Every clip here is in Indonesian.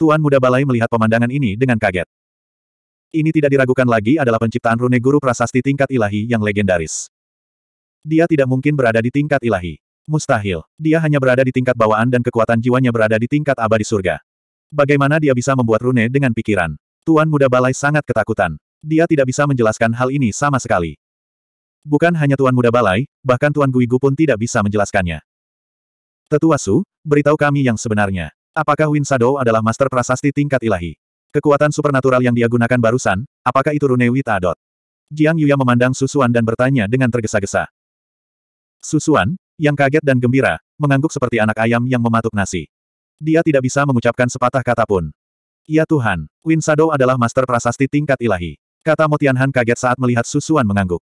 Tuan Muda Balai melihat pemandangan ini dengan kaget. Ini tidak diragukan lagi adalah penciptaan rune guru prasasti tingkat ilahi yang legendaris. Dia tidak mungkin berada di tingkat ilahi. Mustahil. Dia hanya berada di tingkat bawaan dan kekuatan jiwanya berada di tingkat abadi surga. Bagaimana dia bisa membuat rune dengan pikiran? Tuan Muda Balai sangat ketakutan. Dia tidak bisa menjelaskan hal ini sama sekali. Bukan hanya Tuan Muda Balai, bahkan Tuan Guigu pun tidak bisa menjelaskannya. Tetua Su, beritahu kami yang sebenarnya. Apakah Win Shadow adalah master prasasti tingkat ilahi? Kekuatan supernatural yang dia gunakan barusan, apakah itu Rune Wita Dot? Jiang Yuya memandang Susuan dan bertanya dengan tergesa-gesa. Susuan, yang kaget dan gembira, mengangguk seperti anak ayam yang mematuk nasi. Dia tidak bisa mengucapkan sepatah kata pun. Ya Tuhan, Win Shadow adalah master prasasti tingkat ilahi. Kata Motianhan kaget saat melihat Susuan mengangguk.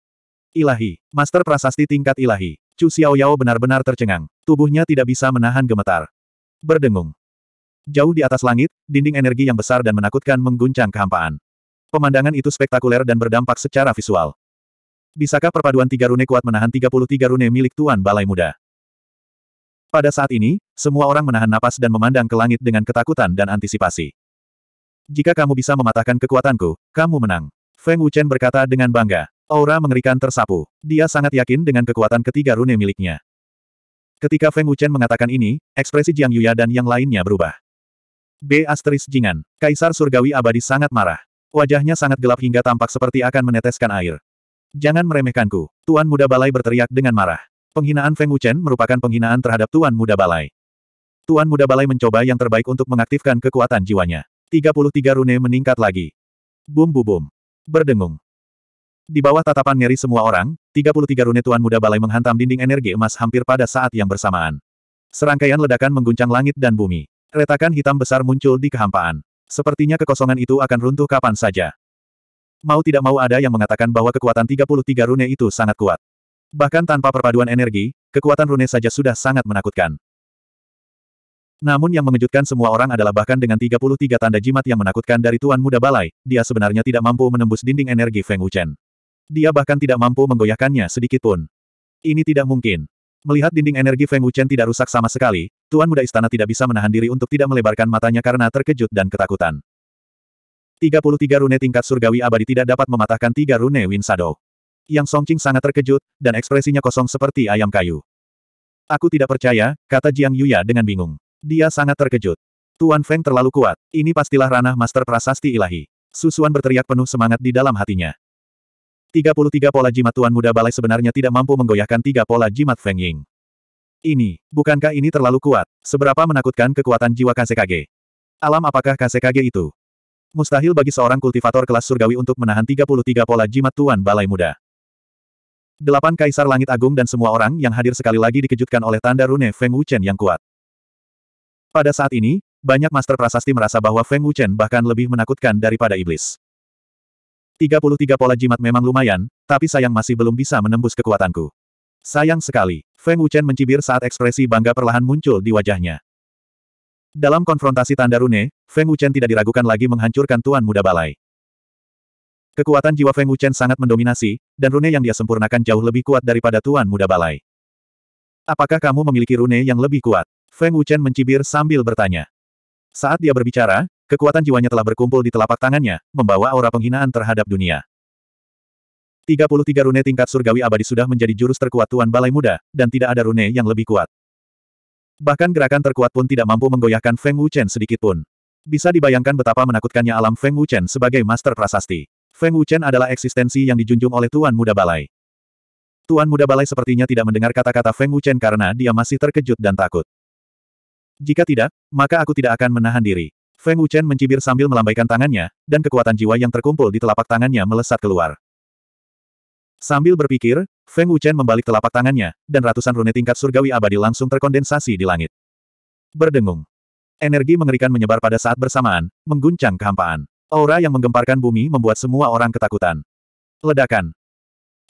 Ilahi, master prasasti tingkat ilahi. Chu Xiaoyao benar-benar tercengang. Tubuhnya tidak bisa menahan gemetar. Berdengung, Jauh di atas langit, dinding energi yang besar dan menakutkan mengguncang kehampaan. Pemandangan itu spektakuler dan berdampak secara visual. Bisakah perpaduan tiga rune kuat menahan 33 rune milik Tuan Balai Muda? Pada saat ini, semua orang menahan napas dan memandang ke langit dengan ketakutan dan antisipasi. Jika kamu bisa mematahkan kekuatanku, kamu menang. Feng Wuchen berkata dengan bangga. Aura mengerikan tersapu. Dia sangat yakin dengan kekuatan ketiga rune miliknya. Ketika Feng Wuchen mengatakan ini, ekspresi Jiang Yuya dan yang lainnya berubah. B. Asteris Jingan. Kaisar Surgawi Abadi sangat marah. Wajahnya sangat gelap hingga tampak seperti akan meneteskan air. Jangan meremehkanku. Tuan Muda Balai berteriak dengan marah. Penghinaan Feng Wuchen merupakan penghinaan terhadap Tuan Muda Balai. Tuan Muda Balai mencoba yang terbaik untuk mengaktifkan kekuatan jiwanya. 33 rune meningkat lagi. Bum bum bum. Berdengung. Di bawah tatapan ngeri semua orang, 33 rune Tuan Muda Balai menghantam dinding energi emas hampir pada saat yang bersamaan. Serangkaian ledakan mengguncang langit dan bumi. Retakan hitam besar muncul di kehampaan. Sepertinya kekosongan itu akan runtuh kapan saja. Mau tidak mau ada yang mengatakan bahwa kekuatan 33 rune itu sangat kuat. Bahkan tanpa perpaduan energi, kekuatan rune saja sudah sangat menakutkan. Namun yang mengejutkan semua orang adalah bahkan dengan 33 tanda jimat yang menakutkan dari Tuan Muda Balai, dia sebenarnya tidak mampu menembus dinding energi Feng Wuchen. Dia bahkan tidak mampu menggoyahkannya pun. Ini tidak mungkin. Melihat dinding energi Feng Wuchen tidak rusak sama sekali, Tuan Muda Istana tidak bisa menahan diri untuk tidak melebarkan matanya karena terkejut dan ketakutan. 33 rune tingkat surgawi abadi tidak dapat mematahkan tiga rune Win Shadow. Yang Songqing sangat terkejut, dan ekspresinya kosong seperti ayam kayu. Aku tidak percaya, kata Jiang Yuya dengan bingung. Dia sangat terkejut. Tuan Feng terlalu kuat, ini pastilah ranah Master Prasasti Ilahi. Susuan berteriak penuh semangat di dalam hatinya. 33 pola jimat Tuan Muda Balai sebenarnya tidak mampu menggoyahkan tiga pola jimat Feng Ying. Ini, bukankah ini terlalu kuat? Seberapa menakutkan kekuatan jiwa Kasekage? Alam apakah Kasekage itu? Mustahil bagi seorang kultivator kelas surgawi untuk menahan 33 pola jimat Tuan Balai Muda. Delapan Kaisar Langit Agung dan semua orang yang hadir sekali lagi dikejutkan oleh tanda rune Feng Wuchen yang kuat. Pada saat ini, banyak master prasasti merasa bahwa Feng Wuchen bahkan lebih menakutkan daripada iblis. 33 pola jimat memang lumayan, tapi sayang masih belum bisa menembus kekuatanku. Sayang sekali, Feng Wuchen mencibir saat ekspresi bangga perlahan muncul di wajahnya. Dalam konfrontasi tanda rune, Feng Wuchen tidak diragukan lagi menghancurkan Tuan Muda Balai. Kekuatan jiwa Feng Wuchen sangat mendominasi, dan rune yang dia sempurnakan jauh lebih kuat daripada Tuan Muda Balai. Apakah kamu memiliki rune yang lebih kuat? Feng Wuchen mencibir sambil bertanya. Saat dia berbicara, Kekuatan jiwanya telah berkumpul di telapak tangannya, membawa aura penghinaan terhadap dunia. 33 rune tingkat surgawi abadi sudah menjadi jurus terkuat Tuan Balai Muda, dan tidak ada rune yang lebih kuat. Bahkan gerakan terkuat pun tidak mampu menggoyahkan Feng Wuchen sedikit pun. Bisa dibayangkan betapa menakutkannya alam Feng Wuchen sebagai master prasasti. Feng Wuchen adalah eksistensi yang dijunjung oleh Tuan Muda Balai. Tuan Muda Balai sepertinya tidak mendengar kata-kata Feng Wuchen karena dia masih terkejut dan takut. Jika tidak, maka aku tidak akan menahan diri. Feng Wuchen mencibir sambil melambaikan tangannya, dan kekuatan jiwa yang terkumpul di telapak tangannya melesat keluar. Sambil berpikir, Feng Wuchen membalik telapak tangannya, dan ratusan rune tingkat surgawi abadi langsung terkondensasi di langit. Berdengung. Energi mengerikan menyebar pada saat bersamaan, mengguncang kehampaan. Aura yang menggemparkan bumi membuat semua orang ketakutan. Ledakan.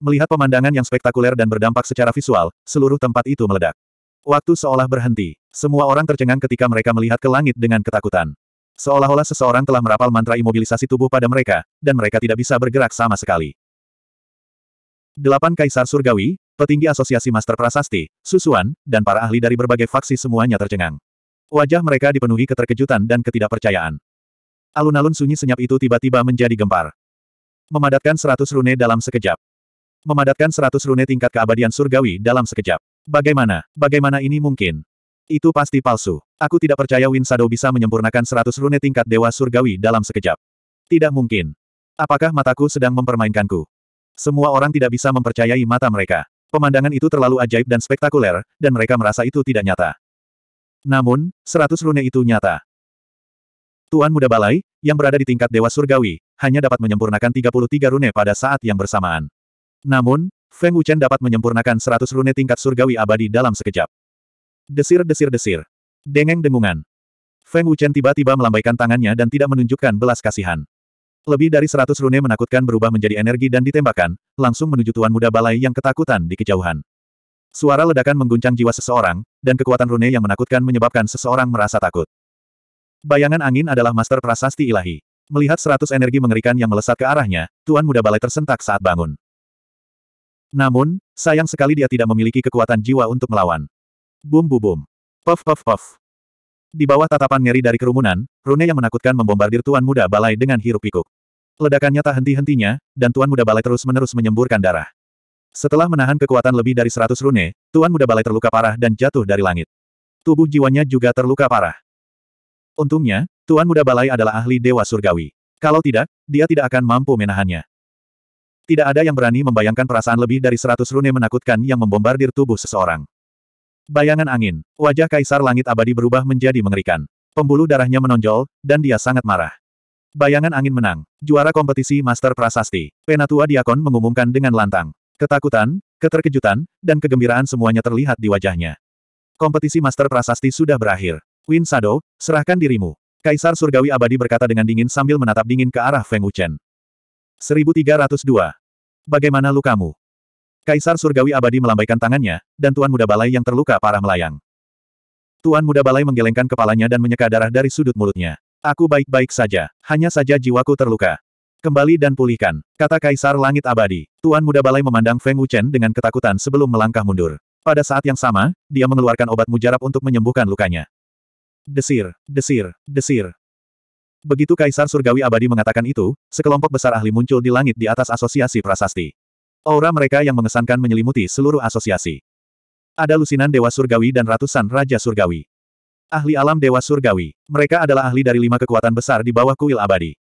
Melihat pemandangan yang spektakuler dan berdampak secara visual, seluruh tempat itu meledak. Waktu seolah berhenti. Semua orang tercengang ketika mereka melihat ke langit dengan ketakutan. Seolah-olah seseorang telah merapal mantra imobilisasi tubuh pada mereka, dan mereka tidak bisa bergerak sama sekali. Delapan kaisar surgawi, petinggi asosiasi master prasasti, susuan, dan para ahli dari berbagai faksi semuanya tercengang. Wajah mereka dipenuhi keterkejutan dan ketidakpercayaan. Alun-alun sunyi senyap itu tiba-tiba menjadi gempar. Memadatkan seratus rune dalam sekejap. Memadatkan seratus rune tingkat keabadian surgawi dalam sekejap. Bagaimana, bagaimana ini mungkin? Itu pasti palsu. Aku tidak percaya Win Shadow bisa menyempurnakan seratus rune tingkat Dewa Surgawi dalam sekejap. Tidak mungkin. Apakah mataku sedang mempermainkanku? Semua orang tidak bisa mempercayai mata mereka. Pemandangan itu terlalu ajaib dan spektakuler, dan mereka merasa itu tidak nyata. Namun, seratus rune itu nyata. Tuan Muda Balai, yang berada di tingkat Dewa Surgawi, hanya dapat menyempurnakan 33 rune pada saat yang bersamaan. Namun, Feng Wuchen dapat menyempurnakan 100 rune tingkat surgawi abadi dalam sekejap. Desir-desir-desir. Dengeng dengungan. Feng Wuchen tiba-tiba melambaikan tangannya dan tidak menunjukkan belas kasihan. Lebih dari seratus rune menakutkan berubah menjadi energi dan ditembakkan, langsung menuju tuan muda balai yang ketakutan di kejauhan. Suara ledakan mengguncang jiwa seseorang, dan kekuatan rune yang menakutkan menyebabkan seseorang merasa takut. Bayangan angin adalah master prasasti ilahi. Melihat seratus energi mengerikan yang melesat ke arahnya, tuan muda balai tersentak saat bangun. Namun, sayang sekali dia tidak memiliki kekuatan jiwa untuk melawan. Bum bum bum. Puff puff puff. Di bawah tatapan ngeri dari kerumunan, Rune yang menakutkan membombardir Tuan Muda Balai dengan hiruk-pikuk. Ledakannya tak henti-hentinya, dan Tuan Muda Balai terus-menerus menyemburkan darah. Setelah menahan kekuatan lebih dari seratus rune, Tuan Muda Balai terluka parah dan jatuh dari langit. Tubuh jiwanya juga terluka parah. Untungnya, Tuan Muda Balai adalah ahli Dewa Surgawi. Kalau tidak, dia tidak akan mampu menahannya. Tidak ada yang berani membayangkan perasaan lebih dari seratus rune menakutkan yang membombardir tubuh seseorang. Bayangan angin, wajah kaisar langit abadi berubah menjadi mengerikan. Pembuluh darahnya menonjol, dan dia sangat marah. Bayangan angin menang. Juara kompetisi Master Prasasti. Penatua Diakon mengumumkan dengan lantang. Ketakutan, keterkejutan, dan kegembiraan semuanya terlihat di wajahnya. Kompetisi Master Prasasti sudah berakhir. Win Sado, serahkan dirimu. Kaisar Surgawi Abadi berkata dengan dingin sambil menatap dingin ke arah Feng Wuchen. 1302. Bagaimana lukamu? Kaisar Surgawi Abadi melambaikan tangannya, dan Tuan Muda Balai yang terluka parah melayang. Tuan Muda Balai menggelengkan kepalanya dan menyeka darah dari sudut mulutnya. Aku baik-baik saja, hanya saja jiwaku terluka. Kembali dan pulihkan, kata Kaisar Langit Abadi. Tuan Muda Balai memandang Feng Wuchen dengan ketakutan sebelum melangkah mundur. Pada saat yang sama, dia mengeluarkan obat mujarab untuk menyembuhkan lukanya. Desir, desir, desir, Begitu Kaisar Surgawi Abadi mengatakan itu, sekelompok besar ahli muncul di langit di atas asosiasi prasasti. Aura mereka yang mengesankan menyelimuti seluruh asosiasi. Ada lusinan Dewa Surgawi dan ratusan Raja Surgawi. Ahli alam Dewa Surgawi. Mereka adalah ahli dari lima kekuatan besar di bawah kuil abadi.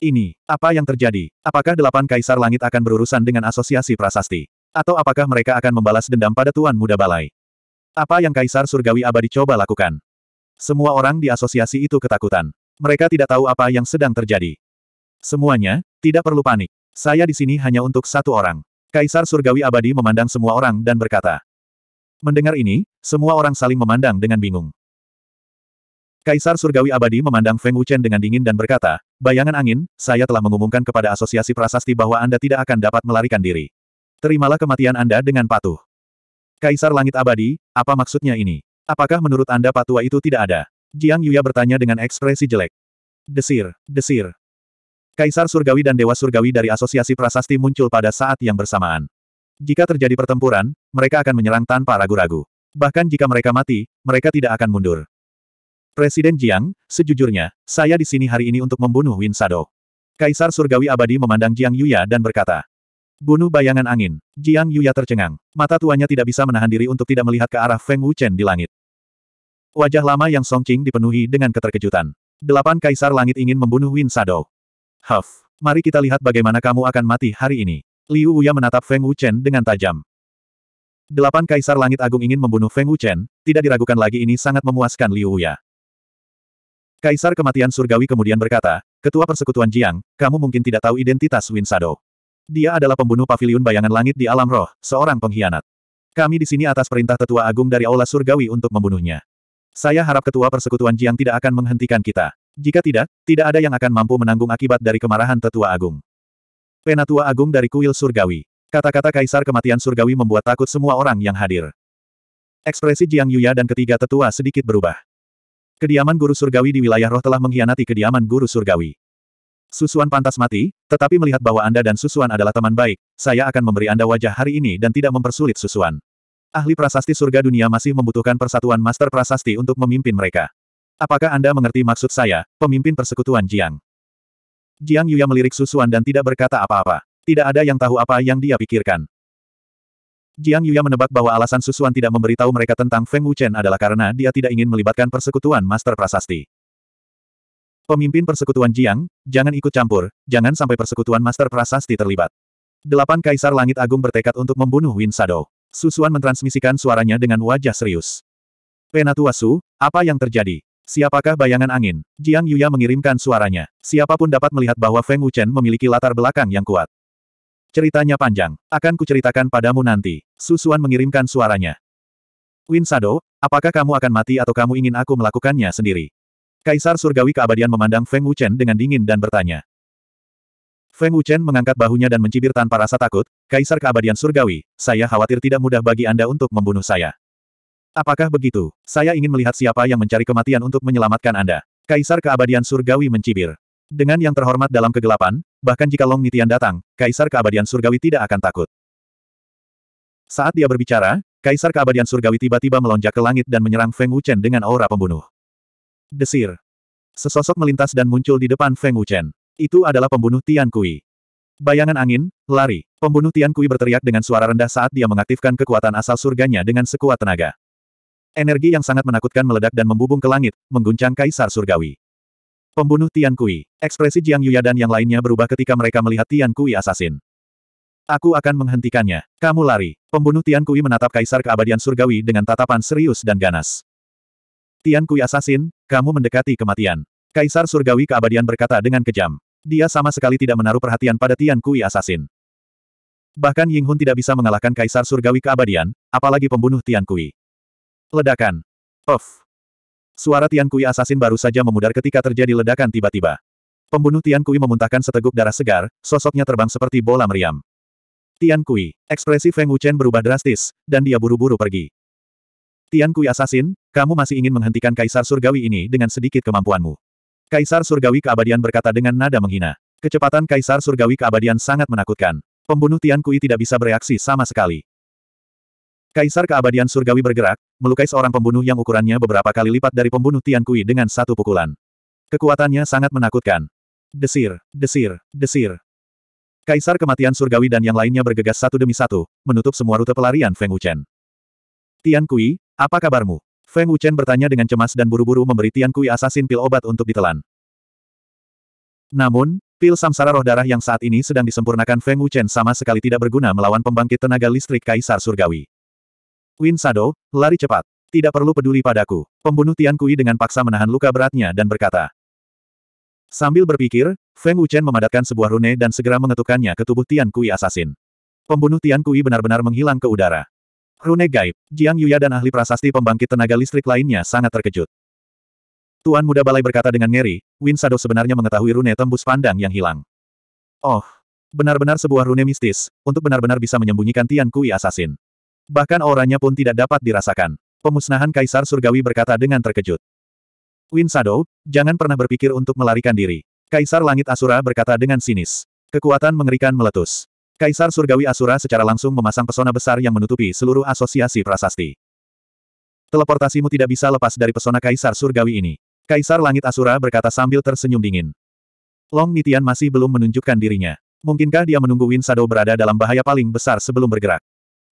Ini, apa yang terjadi? Apakah delapan kaisar langit akan berurusan dengan asosiasi prasasti? Atau apakah mereka akan membalas dendam pada Tuan Muda Balai? Apa yang kaisar surgawi abadi coba lakukan? Semua orang di asosiasi itu ketakutan. Mereka tidak tahu apa yang sedang terjadi. Semuanya, tidak perlu panik. Saya di sini hanya untuk satu orang. Kaisar Surgawi Abadi memandang semua orang dan berkata. Mendengar ini, semua orang saling memandang dengan bingung. Kaisar Surgawi Abadi memandang Feng Wuchen dengan dingin dan berkata, Bayangan angin, saya telah mengumumkan kepada asosiasi prasasti bahwa Anda tidak akan dapat melarikan diri. Terimalah kematian Anda dengan patuh. Kaisar Langit Abadi, apa maksudnya ini? Apakah menurut Anda patua itu tidak ada? Jiang Yuya bertanya dengan ekspresi jelek. Desir, desir, Kaisar Surgawi dan Dewa Surgawi dari Asosiasi Prasasti muncul pada saat yang bersamaan. Jika terjadi pertempuran, mereka akan menyerang tanpa ragu-ragu. Bahkan jika mereka mati, mereka tidak akan mundur. Presiden Jiang, sejujurnya, saya di sini hari ini untuk membunuh Win Sado. Kaisar Surgawi Abadi memandang Jiang Yuya dan berkata, Bunuh bayangan angin. Jiang Yuya tercengang. Mata tuanya tidak bisa menahan diri untuk tidak melihat ke arah Feng Wuchen di langit. Wajah lama yang Song Qing dipenuhi dengan keterkejutan. Delapan kaisar langit ingin membunuh Win Sado. Huff, mari kita lihat bagaimana kamu akan mati hari ini. Liu Wuya menatap Feng Wuchen dengan tajam. Delapan Kaisar Langit Agung ingin membunuh Feng Wuchen, tidak diragukan lagi ini sangat memuaskan Liu Wuya. Kaisar Kematian Surgawi kemudian berkata, Ketua Persekutuan Jiang, kamu mungkin tidak tahu identitas Win Shadow. Dia adalah pembunuh Paviliun bayangan langit di alam roh, seorang pengkhianat. Kami di sini atas perintah Tetua Agung dari Aula Surgawi untuk membunuhnya. Saya harap Ketua Persekutuan Jiang tidak akan menghentikan kita. Jika tidak, tidak ada yang akan mampu menanggung akibat dari kemarahan tetua agung. Penatua agung dari kuil surgawi. Kata-kata kaisar kematian surgawi membuat takut semua orang yang hadir. Ekspresi Jiang Yuya dan ketiga tetua sedikit berubah. Kediaman guru surgawi di wilayah roh telah mengkhianati kediaman guru surgawi. Susuan pantas mati, tetapi melihat bahwa Anda dan Susuan adalah teman baik, saya akan memberi Anda wajah hari ini dan tidak mempersulit Susuan. Ahli prasasti surga dunia masih membutuhkan persatuan master prasasti untuk memimpin mereka. Apakah Anda mengerti maksud saya, pemimpin persekutuan Jiang? Jiang Yuya melirik Susuan dan tidak berkata apa-apa. Tidak ada yang tahu apa yang dia pikirkan. Jiang Yuya menebak bahwa alasan Susuan tidak memberitahu mereka tentang Feng Wuchen adalah karena dia tidak ingin melibatkan persekutuan Master Prasasti. Pemimpin persekutuan Jiang, jangan ikut campur, jangan sampai persekutuan Master Prasasti terlibat. Delapan Kaisar Langit Agung bertekad untuk membunuh Win Sado. Susuan mentransmisikan suaranya dengan wajah serius. Penatua Su, apa yang terjadi? Siapakah bayangan angin? Jiang Yuya mengirimkan suaranya. Siapapun dapat melihat bahwa Feng Wuchen memiliki latar belakang yang kuat. Ceritanya panjang. Akan kuceritakan padamu nanti. Susuan mengirimkan suaranya. Win Sado, apakah kamu akan mati atau kamu ingin aku melakukannya sendiri? Kaisar Surgawi Keabadian memandang Feng Wuchen dengan dingin dan bertanya. Feng Wuchen mengangkat bahunya dan mencibir tanpa rasa takut, Kaisar Keabadian Surgawi, saya khawatir tidak mudah bagi Anda untuk membunuh saya. Apakah begitu? Saya ingin melihat siapa yang mencari kematian untuk menyelamatkan Anda. Kaisar keabadian surgawi mencibir. Dengan yang terhormat dalam kegelapan, bahkan jika Long Nitian datang, Kaisar keabadian surgawi tidak akan takut. Saat dia berbicara, Kaisar keabadian surgawi tiba-tiba melonjak ke langit dan menyerang Feng Wuchen dengan aura pembunuh. Desir. Sesosok melintas dan muncul di depan Feng Wuchen. Itu adalah pembunuh Tian Kui. Bayangan angin, lari. Pembunuh Tian Kui berteriak dengan suara rendah saat dia mengaktifkan kekuatan asal surganya dengan sekuat tenaga. Energi yang sangat menakutkan meledak dan membubung ke langit, mengguncang Kaisar Surgawi. Pembunuh Tian Kui. Ekspresi Jiang Yuya dan yang lainnya berubah ketika mereka melihat Tian Kui asasin. Aku akan menghentikannya. Kamu lari. Pembunuh Tian Kui menatap Kaisar Keabadian Surgawi dengan tatapan serius dan ganas. Tian Kui asasin, kamu mendekati kematian. Kaisar Surgawi Keabadian berkata dengan kejam. Dia sama sekali tidak menaruh perhatian pada Tian Kui asasin. Bahkan Ying Hun tidak bisa mengalahkan Kaisar Surgawi Keabadian, apalagi pembunuh Tian Kui. Ledakan. Of. Suara Tian Kui asasin baru saja memudar ketika terjadi ledakan tiba-tiba. Pembunuh Tian Kui memuntahkan seteguk darah segar, sosoknya terbang seperti bola meriam. Tian Kui, ekspresi Feng Wuchen berubah drastis, dan dia buru-buru pergi. Tian Kui asasin, kamu masih ingin menghentikan Kaisar Surgawi ini dengan sedikit kemampuanmu. Kaisar Surgawi Keabadian berkata dengan nada menghina. Kecepatan Kaisar Surgawi Keabadian sangat menakutkan. Pembunuh Tian Kui tidak bisa bereaksi sama sekali. Kaisar keabadian surgawi bergerak, melukai seorang pembunuh yang ukurannya beberapa kali lipat dari pembunuh Tian Kui dengan satu pukulan. Kekuatannya sangat menakutkan. Desir, desir, desir. Kaisar kematian surgawi dan yang lainnya bergegas satu demi satu, menutup semua rute pelarian Feng Wuchen. Tian Kui, apa kabarmu? Feng Wuchen bertanya dengan cemas dan buru-buru memberi Tian Kui asasin pil obat untuk ditelan. Namun, Pil samsara roh darah yang saat ini sedang disempurnakan Feng Wuchen sama sekali tidak berguna melawan pembangkit tenaga listrik Kaisar Surgawi. Win Shadow, lari cepat. Tidak perlu peduli padaku. Pembunuh Tian Kui dengan paksa menahan luka beratnya dan berkata. Sambil berpikir, Feng Wuchen memadatkan sebuah rune dan segera mengetukkannya ke tubuh Tian Kui asasin. Pembunuh Tian Kui benar-benar menghilang ke udara. Rune gaib, Jiang Yuya dan ahli prasasti pembangkit tenaga listrik lainnya sangat terkejut. Tuan Muda Balai berkata dengan ngeri, Win Shadow sebenarnya mengetahui rune tembus pandang yang hilang. Oh, benar-benar sebuah rune mistis, untuk benar-benar bisa menyembunyikan Tian Kui asasin. Bahkan auranya pun tidak dapat dirasakan. Pemusnahan Kaisar Surgawi berkata dengan terkejut. Win Shadow, jangan pernah berpikir untuk melarikan diri. Kaisar Langit Asura berkata dengan sinis. Kekuatan mengerikan meletus. Kaisar Surgawi Asura secara langsung memasang pesona besar yang menutupi seluruh asosiasi prasasti. Teleportasimu tidak bisa lepas dari pesona Kaisar Surgawi ini. Kaisar Langit Asura berkata sambil tersenyum dingin. Long Nitian masih belum menunjukkan dirinya. Mungkinkah dia menunggu Win Shadow berada dalam bahaya paling besar sebelum bergerak?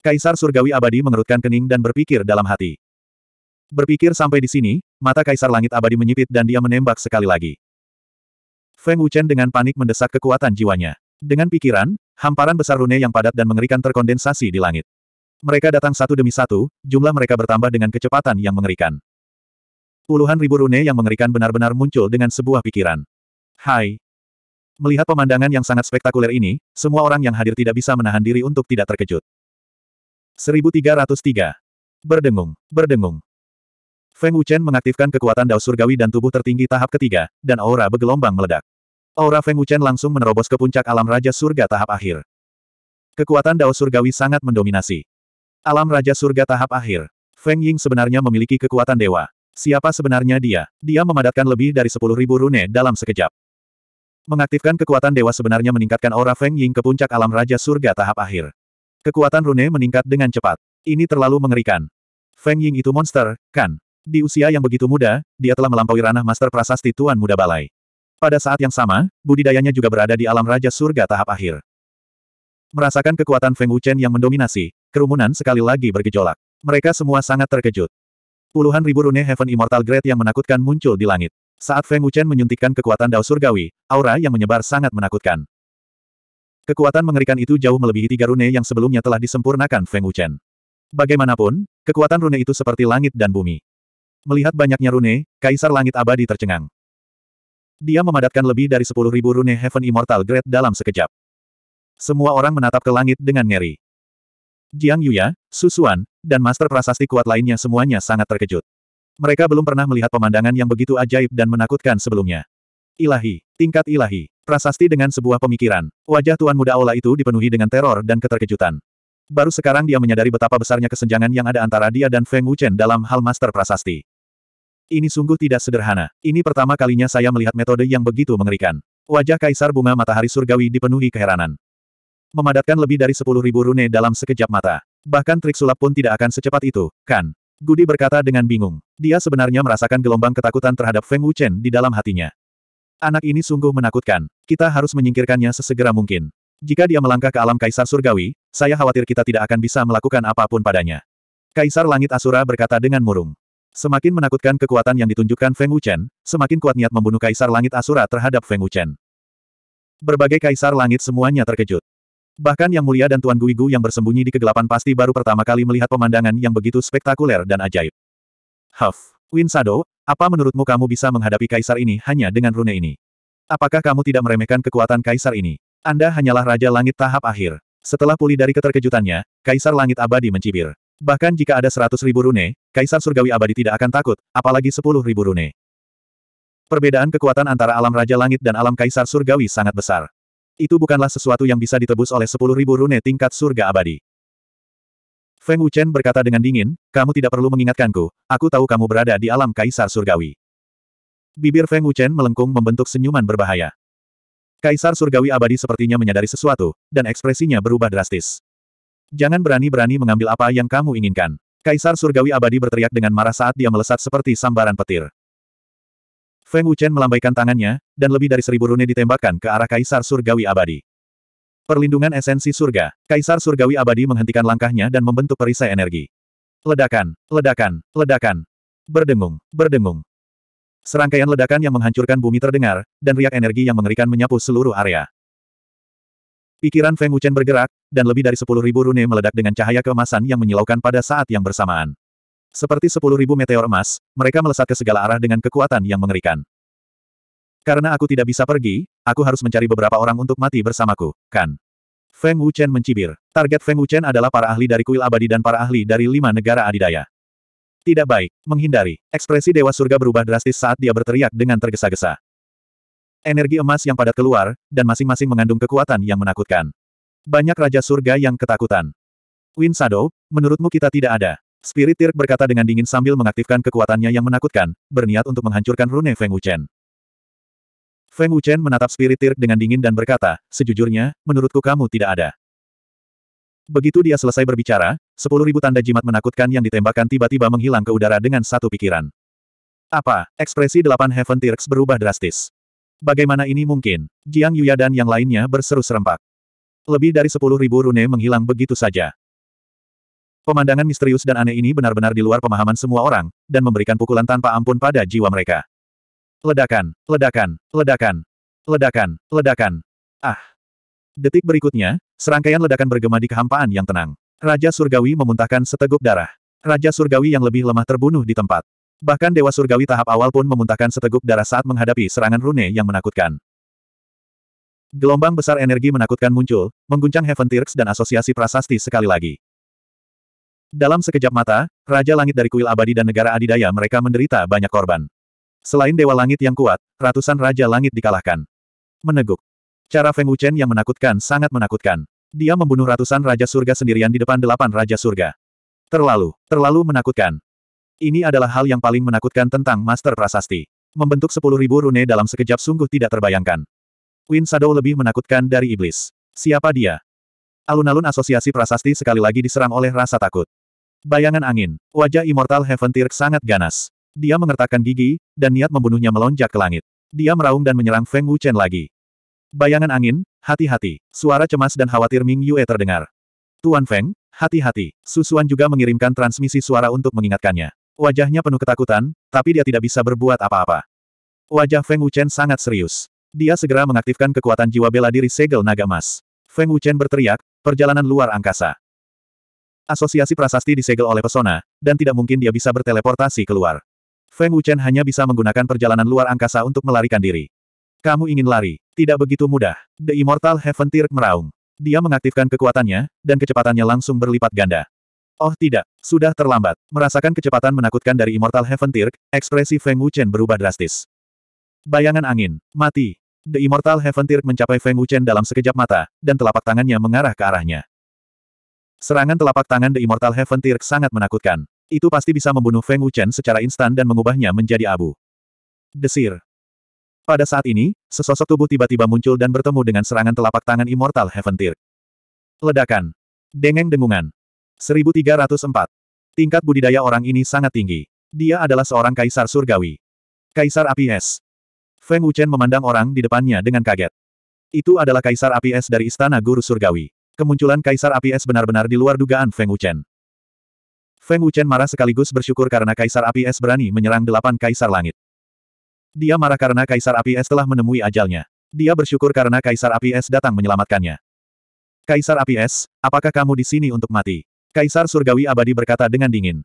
Kaisar Surgawi Abadi mengerutkan kening dan berpikir dalam hati. Berpikir sampai di sini, mata Kaisar Langit Abadi menyipit dan dia menembak sekali lagi. Feng Wuchen dengan panik mendesak kekuatan jiwanya. Dengan pikiran, hamparan besar rune yang padat dan mengerikan terkondensasi di langit. Mereka datang satu demi satu, jumlah mereka bertambah dengan kecepatan yang mengerikan. Puluhan ribu rune yang mengerikan benar-benar muncul dengan sebuah pikiran. Hai. Melihat pemandangan yang sangat spektakuler ini, semua orang yang hadir tidak bisa menahan diri untuk tidak terkejut. 1303. Berdengung, berdengung. Feng Wuchen mengaktifkan kekuatan dao surgawi dan tubuh tertinggi tahap ketiga, dan aura bergelombang meledak. Aura Feng Wuchen langsung menerobos ke puncak alam Raja Surga tahap akhir. Kekuatan dao surgawi sangat mendominasi. Alam Raja Surga tahap akhir. Feng Ying sebenarnya memiliki kekuatan dewa. Siapa sebenarnya dia? Dia memadatkan lebih dari 10.000 rune dalam sekejap. Mengaktifkan kekuatan dewa sebenarnya meningkatkan aura Feng Ying ke puncak alam Raja Surga tahap akhir. Kekuatan Rune meningkat dengan cepat. Ini terlalu mengerikan. Feng Ying itu monster, kan? Di usia yang begitu muda, dia telah melampaui ranah master prasasti Tuan Muda Balai. Pada saat yang sama, budidayanya juga berada di alam Raja Surga tahap akhir. Merasakan kekuatan Feng Wuchen yang mendominasi, kerumunan sekali lagi bergejolak. Mereka semua sangat terkejut. Puluhan ribu rune Heaven Immortal Grade yang menakutkan muncul di langit. Saat Feng Wuchen menyuntikkan kekuatan Dao Surgawi, aura yang menyebar sangat menakutkan. Kekuatan mengerikan itu jauh melebihi tiga rune yang sebelumnya telah disempurnakan Feng Wuchen. Bagaimanapun, kekuatan rune itu seperti langit dan bumi. Melihat banyaknya rune, Kaisar Langit Abadi tercengang. Dia memadatkan lebih dari sepuluh ribu rune Heaven Immortal Great dalam sekejap. Semua orang menatap ke langit dengan ngeri. Jiang Yuya, Susuan, dan Master Prasasti kuat lainnya semuanya sangat terkejut. Mereka belum pernah melihat pemandangan yang begitu ajaib dan menakutkan sebelumnya. Ilahi, tingkat ilahi. Prasasti dengan sebuah pemikiran. Wajah Tuan Muda Aula itu dipenuhi dengan teror dan keterkejutan. Baru sekarang dia menyadari betapa besarnya kesenjangan yang ada antara dia dan Feng Wuchen dalam hal master prasasti. Ini sungguh tidak sederhana. Ini pertama kalinya saya melihat metode yang begitu mengerikan. Wajah Kaisar Bunga Matahari Surgawi dipenuhi keheranan. Memadatkan lebih dari sepuluh ribu rune dalam sekejap mata. Bahkan trik sulap pun tidak akan secepat itu, kan? Gudi berkata dengan bingung. Dia sebenarnya merasakan gelombang ketakutan terhadap Feng Wuchen di dalam hatinya. Anak ini sungguh menakutkan. Kita harus menyingkirkannya sesegera mungkin. Jika dia melangkah ke alam Kaisar Surgawi, saya khawatir kita tidak akan bisa melakukan apapun padanya. Kaisar Langit Asura berkata dengan murung. Semakin menakutkan kekuatan yang ditunjukkan Feng Wuchen, semakin kuat niat membunuh Kaisar Langit Asura terhadap Feng Wuchen. Berbagai Kaisar Langit semuanya terkejut. Bahkan Yang Mulia dan Tuan Guigu yang bersembunyi di kegelapan pasti baru pertama kali melihat pemandangan yang begitu spektakuler dan ajaib. Huff, Win Sado, apa menurutmu kamu bisa menghadapi kaisar ini hanya dengan rune ini? Apakah kamu tidak meremehkan kekuatan kaisar ini? Anda hanyalah Raja Langit tahap akhir. Setelah pulih dari keterkejutannya, kaisar langit abadi mencibir. Bahkan jika ada seratus ribu rune, kaisar surgawi abadi tidak akan takut, apalagi sepuluh ribu rune. Perbedaan kekuatan antara alam Raja Langit dan alam kaisar surgawi sangat besar. Itu bukanlah sesuatu yang bisa ditebus oleh sepuluh ribu rune tingkat surga abadi. Feng Wuchen berkata dengan dingin, kamu tidak perlu mengingatkanku, aku tahu kamu berada di alam kaisar surgawi. Bibir Feng Wuchen melengkung membentuk senyuman berbahaya. Kaisar surgawi abadi sepertinya menyadari sesuatu, dan ekspresinya berubah drastis. Jangan berani-berani mengambil apa yang kamu inginkan. Kaisar Surgawi Abadi berteriak dengan marah saat dia melesat seperti sambaran petir. Feng Wuchen melambaikan tangannya, dan lebih dari seribu rune ditembakkan ke arah Kaisar Surgawi Abadi. Perlindungan esensi surga, Kaisar Surgawi Abadi menghentikan langkahnya dan membentuk perisai energi. Ledakan, ledakan, ledakan. Berdengung, berdengung. Serangkaian ledakan yang menghancurkan bumi terdengar, dan riak energi yang mengerikan menyapu seluruh area. Pikiran Feng Wuchen bergerak, dan lebih dari sepuluh ribu rune meledak dengan cahaya keemasan yang menyilaukan pada saat yang bersamaan. Seperti sepuluh ribu meteor emas, mereka melesat ke segala arah dengan kekuatan yang mengerikan. Karena aku tidak bisa pergi, Aku harus mencari beberapa orang untuk mati bersamaku, kan? Feng Wuchen mencibir. Target Feng Wuchen adalah para ahli dari kuil abadi dan para ahli dari lima negara adidaya. Tidak baik, menghindari. Ekspresi Dewa Surga berubah drastis saat dia berteriak dengan tergesa-gesa. Energi emas yang padat keluar, dan masing-masing mengandung kekuatan yang menakutkan. Banyak Raja Surga yang ketakutan. Win Shadow, menurutmu kita tidak ada? Spirit Tirk berkata dengan dingin sambil mengaktifkan kekuatannya yang menakutkan, berniat untuk menghancurkan rune Feng Wuchen. Feng Wuchen menatap Spiritir dengan dingin dan berkata, sejujurnya, menurutku kamu tidak ada. Begitu dia selesai berbicara, sepuluh ribu tanda jimat menakutkan yang ditembakkan tiba-tiba menghilang ke udara dengan satu pikiran. Apa? Ekspresi delapan Heaven Tirks berubah drastis. Bagaimana ini mungkin? Jiang Yuya dan yang lainnya berseru serempak. Lebih dari sepuluh ribu rune menghilang begitu saja. Pemandangan misterius dan aneh ini benar-benar di luar pemahaman semua orang, dan memberikan pukulan tanpa ampun pada jiwa mereka. Ledakan, ledakan, ledakan, ledakan, ledakan. Ah. Detik berikutnya, serangkaian ledakan bergema di kehampaan yang tenang. Raja Surgawi memuntahkan seteguk darah. Raja Surgawi yang lebih lemah terbunuh di tempat. Bahkan Dewa Surgawi tahap awal pun memuntahkan seteguk darah saat menghadapi serangan rune yang menakutkan. Gelombang besar energi menakutkan muncul, mengguncang Heaven Tirks dan asosiasi prasasti sekali lagi. Dalam sekejap mata, Raja Langit dari Kuil Abadi dan Negara Adidaya mereka menderita banyak korban. Selain Dewa Langit yang kuat, ratusan Raja Langit dikalahkan. Meneguk. Cara Feng Wuchen yang menakutkan sangat menakutkan. Dia membunuh ratusan Raja Surga sendirian di depan delapan Raja Surga. Terlalu, terlalu menakutkan. Ini adalah hal yang paling menakutkan tentang Master Prasasti. Membentuk sepuluh ribu rune dalam sekejap sungguh tidak terbayangkan. Win Shadow lebih menakutkan dari iblis. Siapa dia? Alun-alun asosiasi prasasti sekali lagi diserang oleh rasa takut. Bayangan angin, wajah Immortal Heaven Tirk sangat ganas. Dia mengertakkan gigi, dan niat membunuhnya melonjak ke langit. Dia meraung dan menyerang Feng Wuchen lagi. Bayangan angin, hati-hati. Suara cemas dan khawatir Ming Yue terdengar. Tuan Feng, hati-hati. Susuan juga mengirimkan transmisi suara untuk mengingatkannya. Wajahnya penuh ketakutan, tapi dia tidak bisa berbuat apa-apa. Wajah Feng Wuchen sangat serius. Dia segera mengaktifkan kekuatan jiwa bela diri segel naga emas. Feng Wuchen berteriak, perjalanan luar angkasa. Asosiasi prasasti disegel oleh pesona, dan tidak mungkin dia bisa berteleportasi keluar. Feng Wuchen hanya bisa menggunakan perjalanan luar angkasa untuk melarikan diri. Kamu ingin lari, tidak begitu mudah. The Immortal Heaven Tirk meraung. Dia mengaktifkan kekuatannya, dan kecepatannya langsung berlipat ganda. Oh tidak, sudah terlambat. Merasakan kecepatan menakutkan dari Immortal Heaven Tirk, ekspresi Feng Wuchen berubah drastis. Bayangan angin, mati. The Immortal Heaven Tirk mencapai Feng Wuchen dalam sekejap mata, dan telapak tangannya mengarah ke arahnya. Serangan telapak tangan The Immortal Heaven Tirk sangat menakutkan. Itu pasti bisa membunuh Feng Wuchen secara instan dan mengubahnya menjadi abu. Desir. Pada saat ini, sesosok tubuh tiba-tiba muncul dan bertemu dengan serangan telapak tangan Immortal Heaven Tear. Ledakan. Dengeng dengungan. 1304. Tingkat budidaya orang ini sangat tinggi. Dia adalah seorang kaisar surgawi. Kaisar api es. Feng Wuchen memandang orang di depannya dengan kaget. Itu adalah kaisar api es dari istana guru surgawi. Kemunculan kaisar api es benar-benar di luar dugaan Feng Wuchen. Feng Wuchen marah sekaligus bersyukur karena Kaisar Api Es berani menyerang delapan Kaisar Langit. Dia marah karena Kaisar Api Es telah menemui ajalnya. Dia bersyukur karena Kaisar Api Es datang menyelamatkannya. Kaisar Api Es, apakah kamu di sini untuk mati? Kaisar Surgawi Abadi berkata dengan dingin.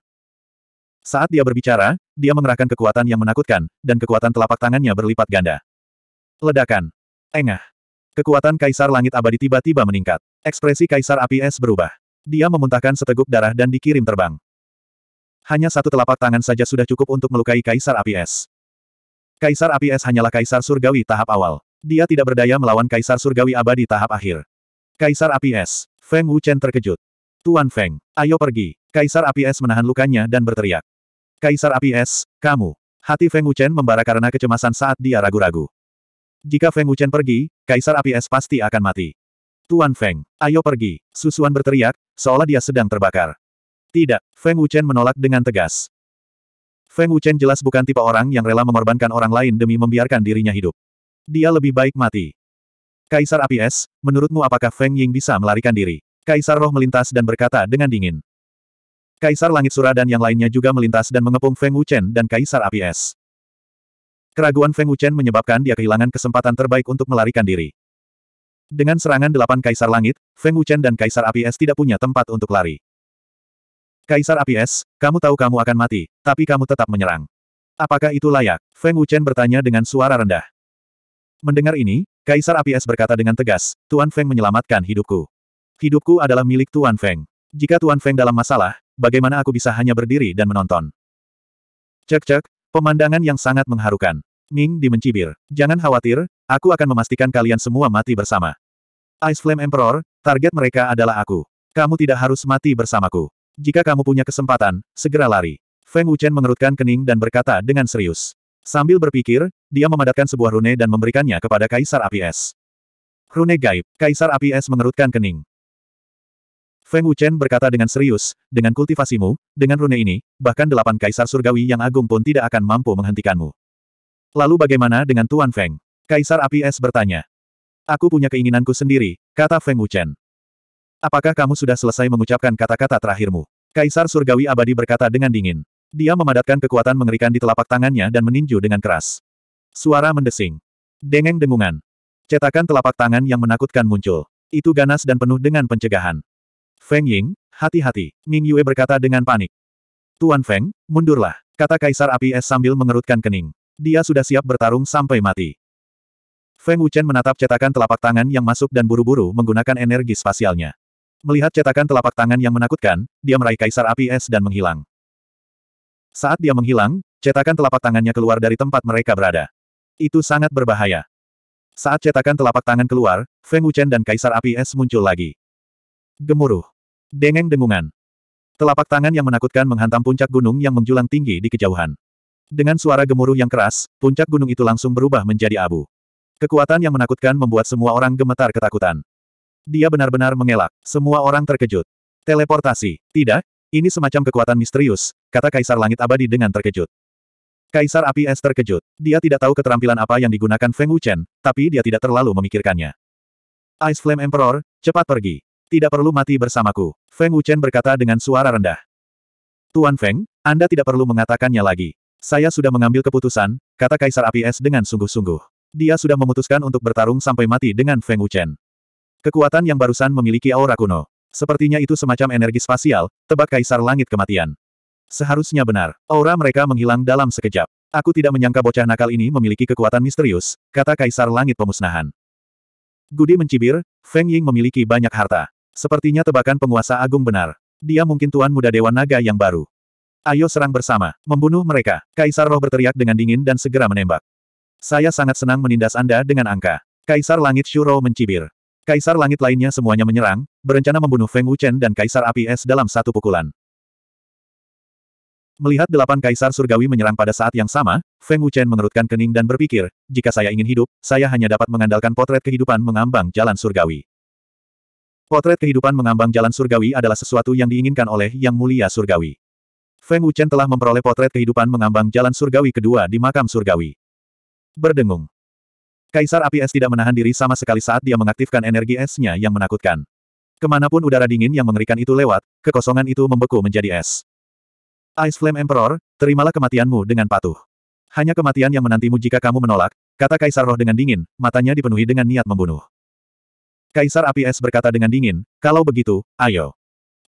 Saat dia berbicara, dia mengerahkan kekuatan yang menakutkan, dan kekuatan telapak tangannya berlipat ganda. Ledakan. Engah. Kekuatan Kaisar Langit Abadi tiba-tiba meningkat. Ekspresi Kaisar Api Es berubah. Dia memuntahkan seteguk darah dan dikirim terbang. Hanya satu telapak tangan saja sudah cukup untuk melukai Kaisar Api Es. Kaisar Api Es hanyalah Kaisar Surgawi tahap awal. Dia tidak berdaya melawan Kaisar Surgawi abadi tahap akhir. Kaisar Api Es. Feng Wuchen terkejut. Tuan Feng, ayo pergi. Kaisar Api Es menahan lukanya dan berteriak. Kaisar Api Es, kamu. Hati Feng Wuchen membara karena kecemasan saat dia ragu-ragu. Jika Feng Wuchen pergi, Kaisar Api Es pasti akan mati. Tuan Feng, ayo pergi. Susuan berteriak, seolah dia sedang terbakar. Tidak, Feng Wuchen menolak dengan tegas. Feng Wuchen jelas bukan tipe orang yang rela mengorbankan orang lain demi membiarkan dirinya hidup. Dia lebih baik mati. Kaisar Api Es, menurutmu apakah Feng Ying bisa melarikan diri? Kaisar Roh melintas dan berkata dengan dingin. Kaisar Langit Sura dan yang lainnya juga melintas dan mengepung Feng Wuchen dan Kaisar Api Es. Keraguan Feng Wuchen menyebabkan dia kehilangan kesempatan terbaik untuk melarikan diri. Dengan serangan delapan Kaisar Langit, Feng Wuchen dan Kaisar Api Es tidak punya tempat untuk lari. Kaisar Api Es, kamu tahu kamu akan mati, tapi kamu tetap menyerang. Apakah itu layak? Feng Wuchen bertanya dengan suara rendah. Mendengar ini, Kaisar Api Es berkata dengan tegas, Tuan Feng menyelamatkan hidupku. Hidupku adalah milik Tuan Feng. Jika Tuan Feng dalam masalah, bagaimana aku bisa hanya berdiri dan menonton? Cek-cek, pemandangan yang sangat mengharukan. Ming di mencibir. Jangan khawatir, aku akan memastikan kalian semua mati bersama. Ice Flame Emperor, target mereka adalah aku. Kamu tidak harus mati bersamaku. Jika kamu punya kesempatan, segera lari. Feng Wuchen mengerutkan kening dan berkata dengan serius. Sambil berpikir, dia memadatkan sebuah rune dan memberikannya kepada Kaisar Api Es. Rune gaib, Kaisar Api Es mengerutkan kening. Feng Wuchen berkata dengan serius, dengan kultivasimu, dengan rune ini, bahkan delapan kaisar surgawi yang agung pun tidak akan mampu menghentikanmu. Lalu bagaimana dengan Tuan Feng? Kaisar Api Es bertanya. Aku punya keinginanku sendiri, kata Feng Wuchen. Apakah kamu sudah selesai mengucapkan kata-kata terakhirmu? Kaisar Surgawi Abadi berkata dengan dingin. Dia memadatkan kekuatan mengerikan di telapak tangannya dan meninju dengan keras. Suara mendesing. Dengeng dengungan. Cetakan telapak tangan yang menakutkan muncul. Itu ganas dan penuh dengan pencegahan. Feng Ying, hati-hati, Ming Yue berkata dengan panik. Tuan Feng, mundurlah, kata Kaisar Api Es sambil mengerutkan kening. Dia sudah siap bertarung sampai mati. Feng Wuchen menatap cetakan telapak tangan yang masuk dan buru-buru menggunakan energi spasialnya. Melihat cetakan telapak tangan yang menakutkan, dia meraih kaisar api es dan menghilang. Saat dia menghilang, cetakan telapak tangannya keluar dari tempat mereka berada. Itu sangat berbahaya. Saat cetakan telapak tangan keluar, Feng Wuchen dan kaisar api es muncul lagi. Gemuruh. Dengeng dengungan. Telapak tangan yang menakutkan menghantam puncak gunung yang menjulang tinggi di kejauhan. Dengan suara gemuruh yang keras, puncak gunung itu langsung berubah menjadi abu. Kekuatan yang menakutkan membuat semua orang gemetar ketakutan. Dia benar-benar mengelak. Semua orang terkejut. Teleportasi. Tidak, ini semacam kekuatan misterius, kata Kaisar Langit Abadi dengan terkejut. Kaisar Api Es terkejut. Dia tidak tahu keterampilan apa yang digunakan Feng Wuchen, tapi dia tidak terlalu memikirkannya. Ice Flame Emperor, cepat pergi. Tidak perlu mati bersamaku, Feng Wuchen berkata dengan suara rendah. Tuan Feng, Anda tidak perlu mengatakannya lagi. Saya sudah mengambil keputusan, kata Kaisar Api Es dengan sungguh-sungguh. Dia sudah memutuskan untuk bertarung sampai mati dengan Feng Wuchen. Kekuatan yang barusan memiliki aura kuno. Sepertinya itu semacam energi spasial, tebak kaisar langit kematian. Seharusnya benar, aura mereka menghilang dalam sekejap. Aku tidak menyangka bocah nakal ini memiliki kekuatan misterius, kata kaisar langit pemusnahan. Gudi mencibir, Feng Ying memiliki banyak harta. Sepertinya tebakan penguasa agung benar. Dia mungkin tuan muda Dewa Naga yang baru. Ayo serang bersama, membunuh mereka. Kaisar roh berteriak dengan dingin dan segera menembak. Saya sangat senang menindas Anda dengan angka. Kaisar langit Shuro mencibir. Kaisar langit lainnya semuanya menyerang, berencana membunuh Feng Wuchen dan Kaisar Api Es dalam satu pukulan. Melihat delapan kaisar surgawi menyerang pada saat yang sama, Feng Wuchen mengerutkan kening dan berpikir, jika saya ingin hidup, saya hanya dapat mengandalkan potret kehidupan mengambang jalan surgawi. Potret kehidupan mengambang jalan surgawi adalah sesuatu yang diinginkan oleh Yang Mulia Surgawi. Feng Wuchen telah memperoleh potret kehidupan mengambang jalan surgawi kedua di makam surgawi. Berdengung. Kaisar api es tidak menahan diri sama sekali saat dia mengaktifkan energi esnya yang menakutkan. Kemanapun udara dingin yang mengerikan itu lewat, kekosongan itu membeku menjadi es. Ice Flame Emperor, terimalah kematianmu dengan patuh. Hanya kematian yang menantimu jika kamu menolak, kata Kaisar Roh dengan dingin, matanya dipenuhi dengan niat membunuh. Kaisar Api Es berkata dengan dingin, kalau begitu, ayo.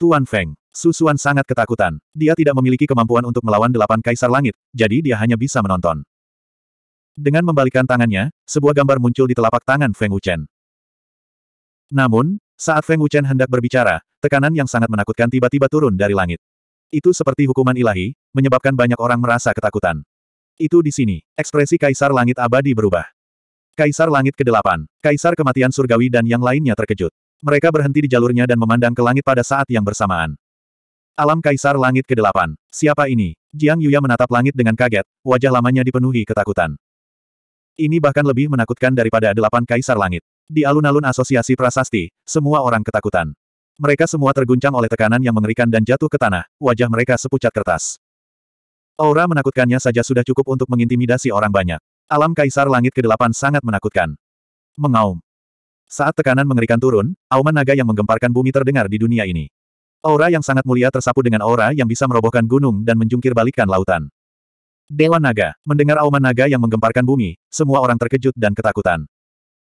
Tuan Feng, Susuan sangat ketakutan. Dia tidak memiliki kemampuan untuk melawan delapan Kaisar Langit, jadi dia hanya bisa menonton. Dengan membalikan tangannya, sebuah gambar muncul di telapak tangan Feng Wuchen. Namun, saat Feng Wuchen hendak berbicara, tekanan yang sangat menakutkan tiba-tiba turun dari langit. Itu seperti hukuman ilahi, menyebabkan banyak orang merasa ketakutan. Itu di sini, ekspresi Kaisar Langit Abadi berubah. Kaisar Langit ke-8, Kaisar Kematian Surgawi dan yang lainnya terkejut. Mereka berhenti di jalurnya dan memandang ke langit pada saat yang bersamaan. Alam Kaisar Langit ke-8, siapa ini? Jiang Yuya menatap langit dengan kaget, wajah lamanya dipenuhi ketakutan. Ini bahkan lebih menakutkan daripada delapan kaisar langit. Di alun-alun asosiasi prasasti, semua orang ketakutan. Mereka semua terguncang oleh tekanan yang mengerikan dan jatuh ke tanah, wajah mereka sepucat kertas. Aura menakutkannya saja sudah cukup untuk mengintimidasi orang banyak. Alam kaisar langit ke-8 sangat menakutkan. Mengaum. Saat tekanan mengerikan turun, auman naga yang menggemparkan bumi terdengar di dunia ini. Aura yang sangat mulia tersapu dengan aura yang bisa merobohkan gunung dan menjungkir balikan lautan. Dewa Naga, mendengar auman naga yang menggemparkan bumi, semua orang terkejut dan ketakutan.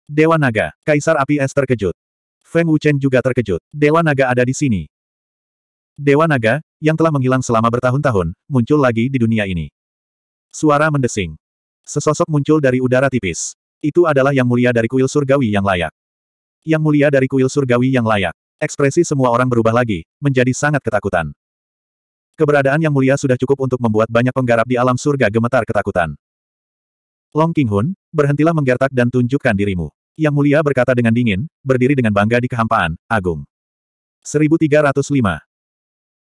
Dewa Naga, Kaisar Api Es terkejut. Feng Wuchen juga terkejut. Dewa Naga ada di sini. Dewa Naga, yang telah menghilang selama bertahun-tahun, muncul lagi di dunia ini. Suara mendesing. Sesosok muncul dari udara tipis. Itu adalah yang mulia dari kuil surgawi yang layak. Yang mulia dari kuil surgawi yang layak. Ekspresi semua orang berubah lagi, menjadi sangat ketakutan. Keberadaan yang mulia sudah cukup untuk membuat banyak penggarap di alam surga gemetar ketakutan. Long King Hun, berhentilah menggertak dan tunjukkan dirimu. Yang mulia berkata dengan dingin, berdiri dengan bangga di kehampaan, agung. 1305.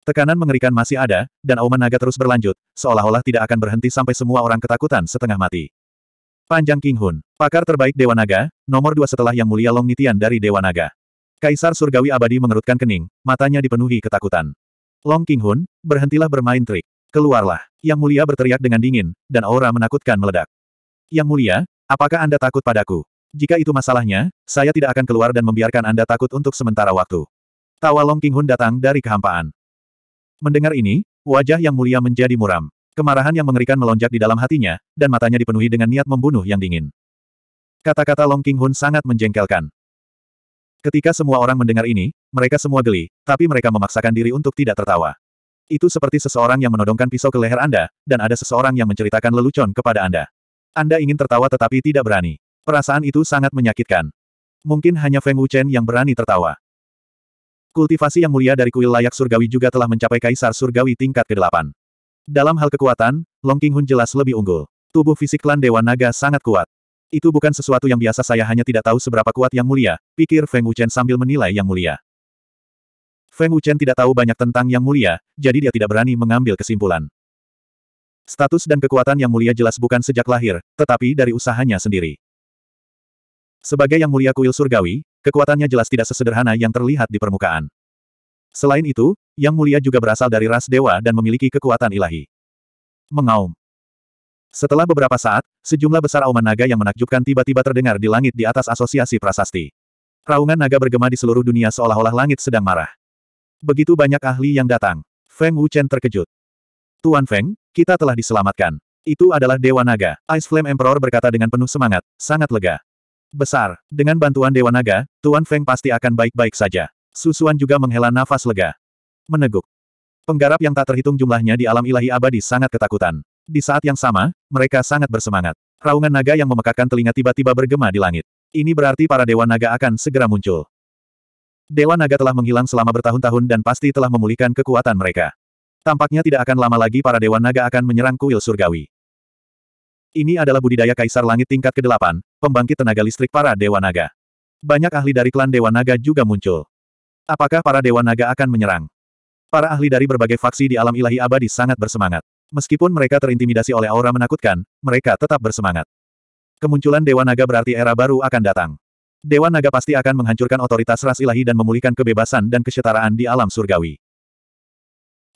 Tekanan mengerikan masih ada, dan auman naga terus berlanjut, seolah-olah tidak akan berhenti sampai semua orang ketakutan setengah mati. Panjang King Hun, pakar terbaik Dewa Naga, nomor dua setelah Yang Mulia Long Nitian dari Dewa Naga. Kaisar Surgawi Abadi mengerutkan kening, matanya dipenuhi ketakutan. Long King Hun, berhentilah bermain trik. Keluarlah. Yang mulia berteriak dengan dingin, dan aura menakutkan meledak. Yang mulia, apakah Anda takut padaku? Jika itu masalahnya, saya tidak akan keluar dan membiarkan Anda takut untuk sementara waktu. Tawa Long King Hun datang dari kehampaan. Mendengar ini, wajah yang mulia menjadi muram. Kemarahan yang mengerikan melonjak di dalam hatinya, dan matanya dipenuhi dengan niat membunuh yang dingin. Kata-kata Long King Hun sangat menjengkelkan. Ketika semua orang mendengar ini, mereka semua geli, tapi mereka memaksakan diri untuk tidak tertawa. Itu seperti seseorang yang menodongkan pisau ke leher Anda, dan ada seseorang yang menceritakan lelucon kepada Anda. Anda ingin tertawa tetapi tidak berani. Perasaan itu sangat menyakitkan. Mungkin hanya Feng Wuchen yang berani tertawa. Kultivasi yang mulia dari kuil layak surgawi juga telah mencapai kaisar surgawi tingkat ke-8. Dalam hal kekuatan, Long Qinghun jelas lebih unggul. Tubuh fisik klan Dewa Naga sangat kuat. Itu bukan sesuatu yang biasa saya hanya tidak tahu seberapa kuat yang mulia, pikir Feng Wuchen sambil menilai yang mulia. Feng Wuchen tidak tahu banyak tentang yang mulia, jadi dia tidak berani mengambil kesimpulan. Status dan kekuatan yang mulia jelas bukan sejak lahir, tetapi dari usahanya sendiri. Sebagai yang mulia kuil surgawi, kekuatannya jelas tidak sesederhana yang terlihat di permukaan. Selain itu, yang mulia juga berasal dari ras dewa dan memiliki kekuatan ilahi. Mengaum. Setelah beberapa saat, sejumlah besar auman naga yang menakjubkan tiba-tiba terdengar di langit di atas asosiasi prasasti. Raungan naga bergema di seluruh dunia seolah-olah langit sedang marah. Begitu banyak ahli yang datang. Feng Wuchen terkejut. Tuan Feng, kita telah diselamatkan. Itu adalah Dewa Naga. Ice Flame Emperor berkata dengan penuh semangat, sangat lega. Besar, dengan bantuan Dewa Naga, Tuan Feng pasti akan baik-baik saja. Susuan juga menghela nafas lega. Meneguk. Penggarap yang tak terhitung jumlahnya di alam ilahi abadi sangat ketakutan. Di saat yang sama, mereka sangat bersemangat. Raungan naga yang memekakan telinga tiba-tiba bergema di langit. Ini berarti para dewa naga akan segera muncul. Dewa naga telah menghilang selama bertahun-tahun dan pasti telah memulihkan kekuatan mereka. Tampaknya tidak akan lama lagi para dewa naga akan menyerang kuil surgawi. Ini adalah budidaya Kaisar Langit tingkat ke-8, pembangkit tenaga listrik para dewa naga. Banyak ahli dari klan dewa naga juga muncul. Apakah para dewa naga akan menyerang? Para ahli dari berbagai faksi di alam ilahi abadi sangat bersemangat. Meskipun mereka terintimidasi oleh aura menakutkan, mereka tetap bersemangat. Kemunculan Dewa Naga berarti era baru akan datang. Dewa Naga pasti akan menghancurkan otoritas ras ilahi dan memulihkan kebebasan dan kesetaraan di alam surgawi.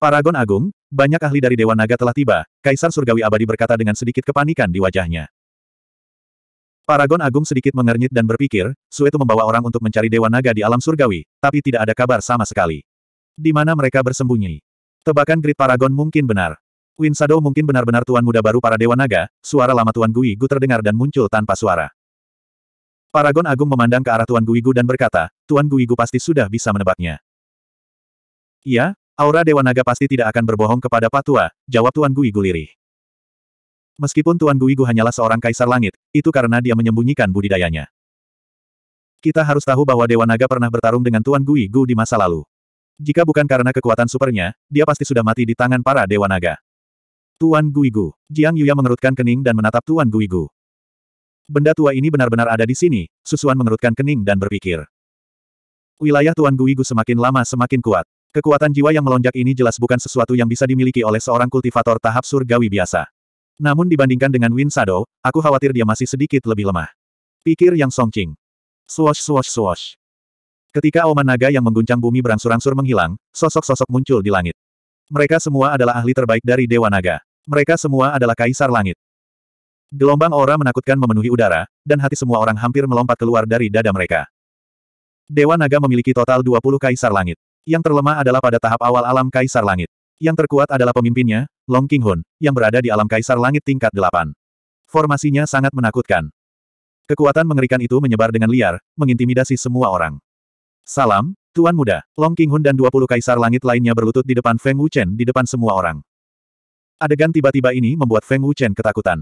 Paragon Agung, banyak ahli dari Dewa Naga telah tiba, Kaisar Surgawi Abadi berkata dengan sedikit kepanikan di wajahnya. Paragon Agung sedikit mengernyit dan berpikir, Suetu membawa orang untuk mencari Dewa Naga di alam surgawi, tapi tidak ada kabar sama sekali. Di mana mereka bersembunyi? Tebakan Grid Paragon mungkin benar. Win Shadow mungkin benar-benar tuan muda baru para Dewa Naga, suara lama Tuan Gui Gu terdengar dan muncul tanpa suara. Paragon Agung memandang ke arah Tuan Gui Gu dan berkata, Tuan Gui Gu pasti sudah bisa menebaknya. Iya, aura Dewa Naga pasti tidak akan berbohong kepada Patua, jawab Tuan Gui Gu lirih. Meskipun Tuan Gui Gu hanyalah seorang kaisar langit, itu karena dia menyembunyikan budidayanya. Kita harus tahu bahwa Dewa Naga pernah bertarung dengan Tuan Gui Gu di masa lalu. Jika bukan karena kekuatan supernya, dia pasti sudah mati di tangan para Dewa Naga. Tuan Guigu. Jiang Yuya mengerutkan kening dan menatap Tuan Guigu. Benda tua ini benar-benar ada di sini, Susuan mengerutkan kening dan berpikir. Wilayah Tuan Guigu semakin lama semakin kuat. Kekuatan jiwa yang melonjak ini jelas bukan sesuatu yang bisa dimiliki oleh seorang kultivator tahap surgawi biasa. Namun dibandingkan dengan Win Shadow, aku khawatir dia masih sedikit lebih lemah. Pikir yang Qing. Swash swash swash. Ketika oman naga yang mengguncang bumi berangsur-angsur menghilang, sosok-sosok muncul di langit. Mereka semua adalah ahli terbaik dari Dewa Naga. Mereka semua adalah kaisar langit. Gelombang aura menakutkan memenuhi udara, dan hati semua orang hampir melompat keluar dari dada mereka. Dewa Naga memiliki total 20 kaisar langit. Yang terlemah adalah pada tahap awal alam kaisar langit. Yang terkuat adalah pemimpinnya, Long King Hun, yang berada di alam kaisar langit tingkat 8. Formasinya sangat menakutkan. Kekuatan mengerikan itu menyebar dengan liar, mengintimidasi semua orang. Salam, Tuan Muda, Long King Hun dan 20 kaisar langit lainnya berlutut di depan Feng Wuchen di depan semua orang. Adegan tiba-tiba ini membuat Feng Wuchen ketakutan.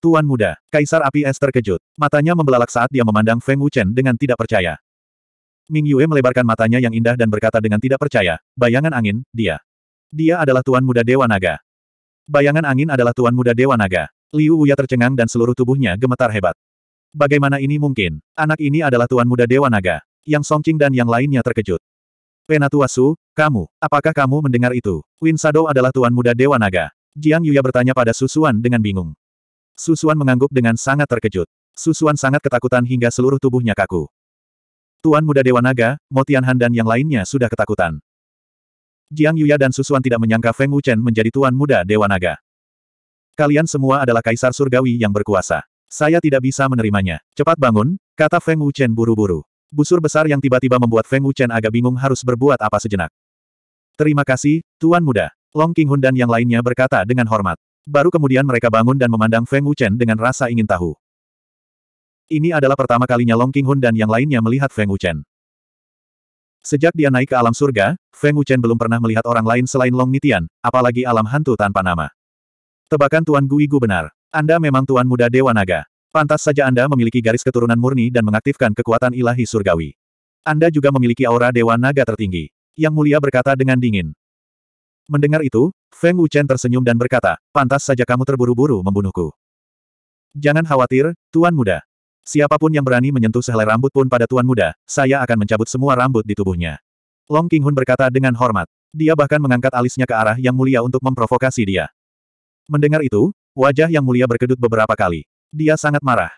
Tuan Muda, Kaisar Api Es terkejut. Matanya membelalak saat dia memandang Feng Wuchen dengan tidak percaya. Ming Yue melebarkan matanya yang indah dan berkata dengan tidak percaya, bayangan angin, dia. Dia adalah Tuan Muda Dewa Naga. Bayangan angin adalah Tuan Muda Dewa Naga. Liu Wuya tercengang dan seluruh tubuhnya gemetar hebat. Bagaimana ini mungkin? Anak ini adalah Tuan Muda Dewa Naga. Yang Songqing dan yang lainnya terkejut. Penatua Su, kamu, apakah kamu mendengar itu? Win Shadow adalah tuan muda Dewa Naga. Jiang Yuya bertanya pada Susuan dengan bingung. Susuan mengangguk dengan sangat terkejut. Susuan sangat ketakutan hingga seluruh tubuhnya kaku. Tuan muda Dewa Naga, Mo Tianhan dan yang lainnya sudah ketakutan. Jiang Yuya dan Susuan tidak menyangka Feng Wuchen menjadi tuan muda Dewa Naga. Kalian semua adalah kaisar surgawi yang berkuasa. Saya tidak bisa menerimanya. Cepat bangun, kata Feng Wuchen buru-buru. Busur besar yang tiba-tiba membuat Feng Wuchen agak bingung harus berbuat apa sejenak. Terima kasih, Tuan Muda. Long Qinghun dan yang lainnya berkata dengan hormat. Baru kemudian mereka bangun dan memandang Feng Wuchen dengan rasa ingin tahu. Ini adalah pertama kalinya Long Qinghun dan yang lainnya melihat Feng Wuchen. Sejak dia naik ke alam surga, Feng Wuchen belum pernah melihat orang lain selain Long Nitian, apalagi alam hantu tanpa nama. Tebakan Tuan Guigu benar. Anda memang Tuan Muda Dewa Naga. Pantas saja Anda memiliki garis keturunan murni dan mengaktifkan kekuatan ilahi surgawi. Anda juga memiliki aura Dewa Naga tertinggi. Yang mulia berkata dengan dingin. Mendengar itu, Feng Wuchen tersenyum dan berkata, pantas saja kamu terburu-buru membunuhku. Jangan khawatir, Tuan Muda. Siapapun yang berani menyentuh sehelai rambut pun pada Tuan Muda, saya akan mencabut semua rambut di tubuhnya. Long King Hun berkata dengan hormat. Dia bahkan mengangkat alisnya ke arah Yang Mulia untuk memprovokasi dia. Mendengar itu, wajah Yang Mulia berkedut beberapa kali. Dia sangat marah.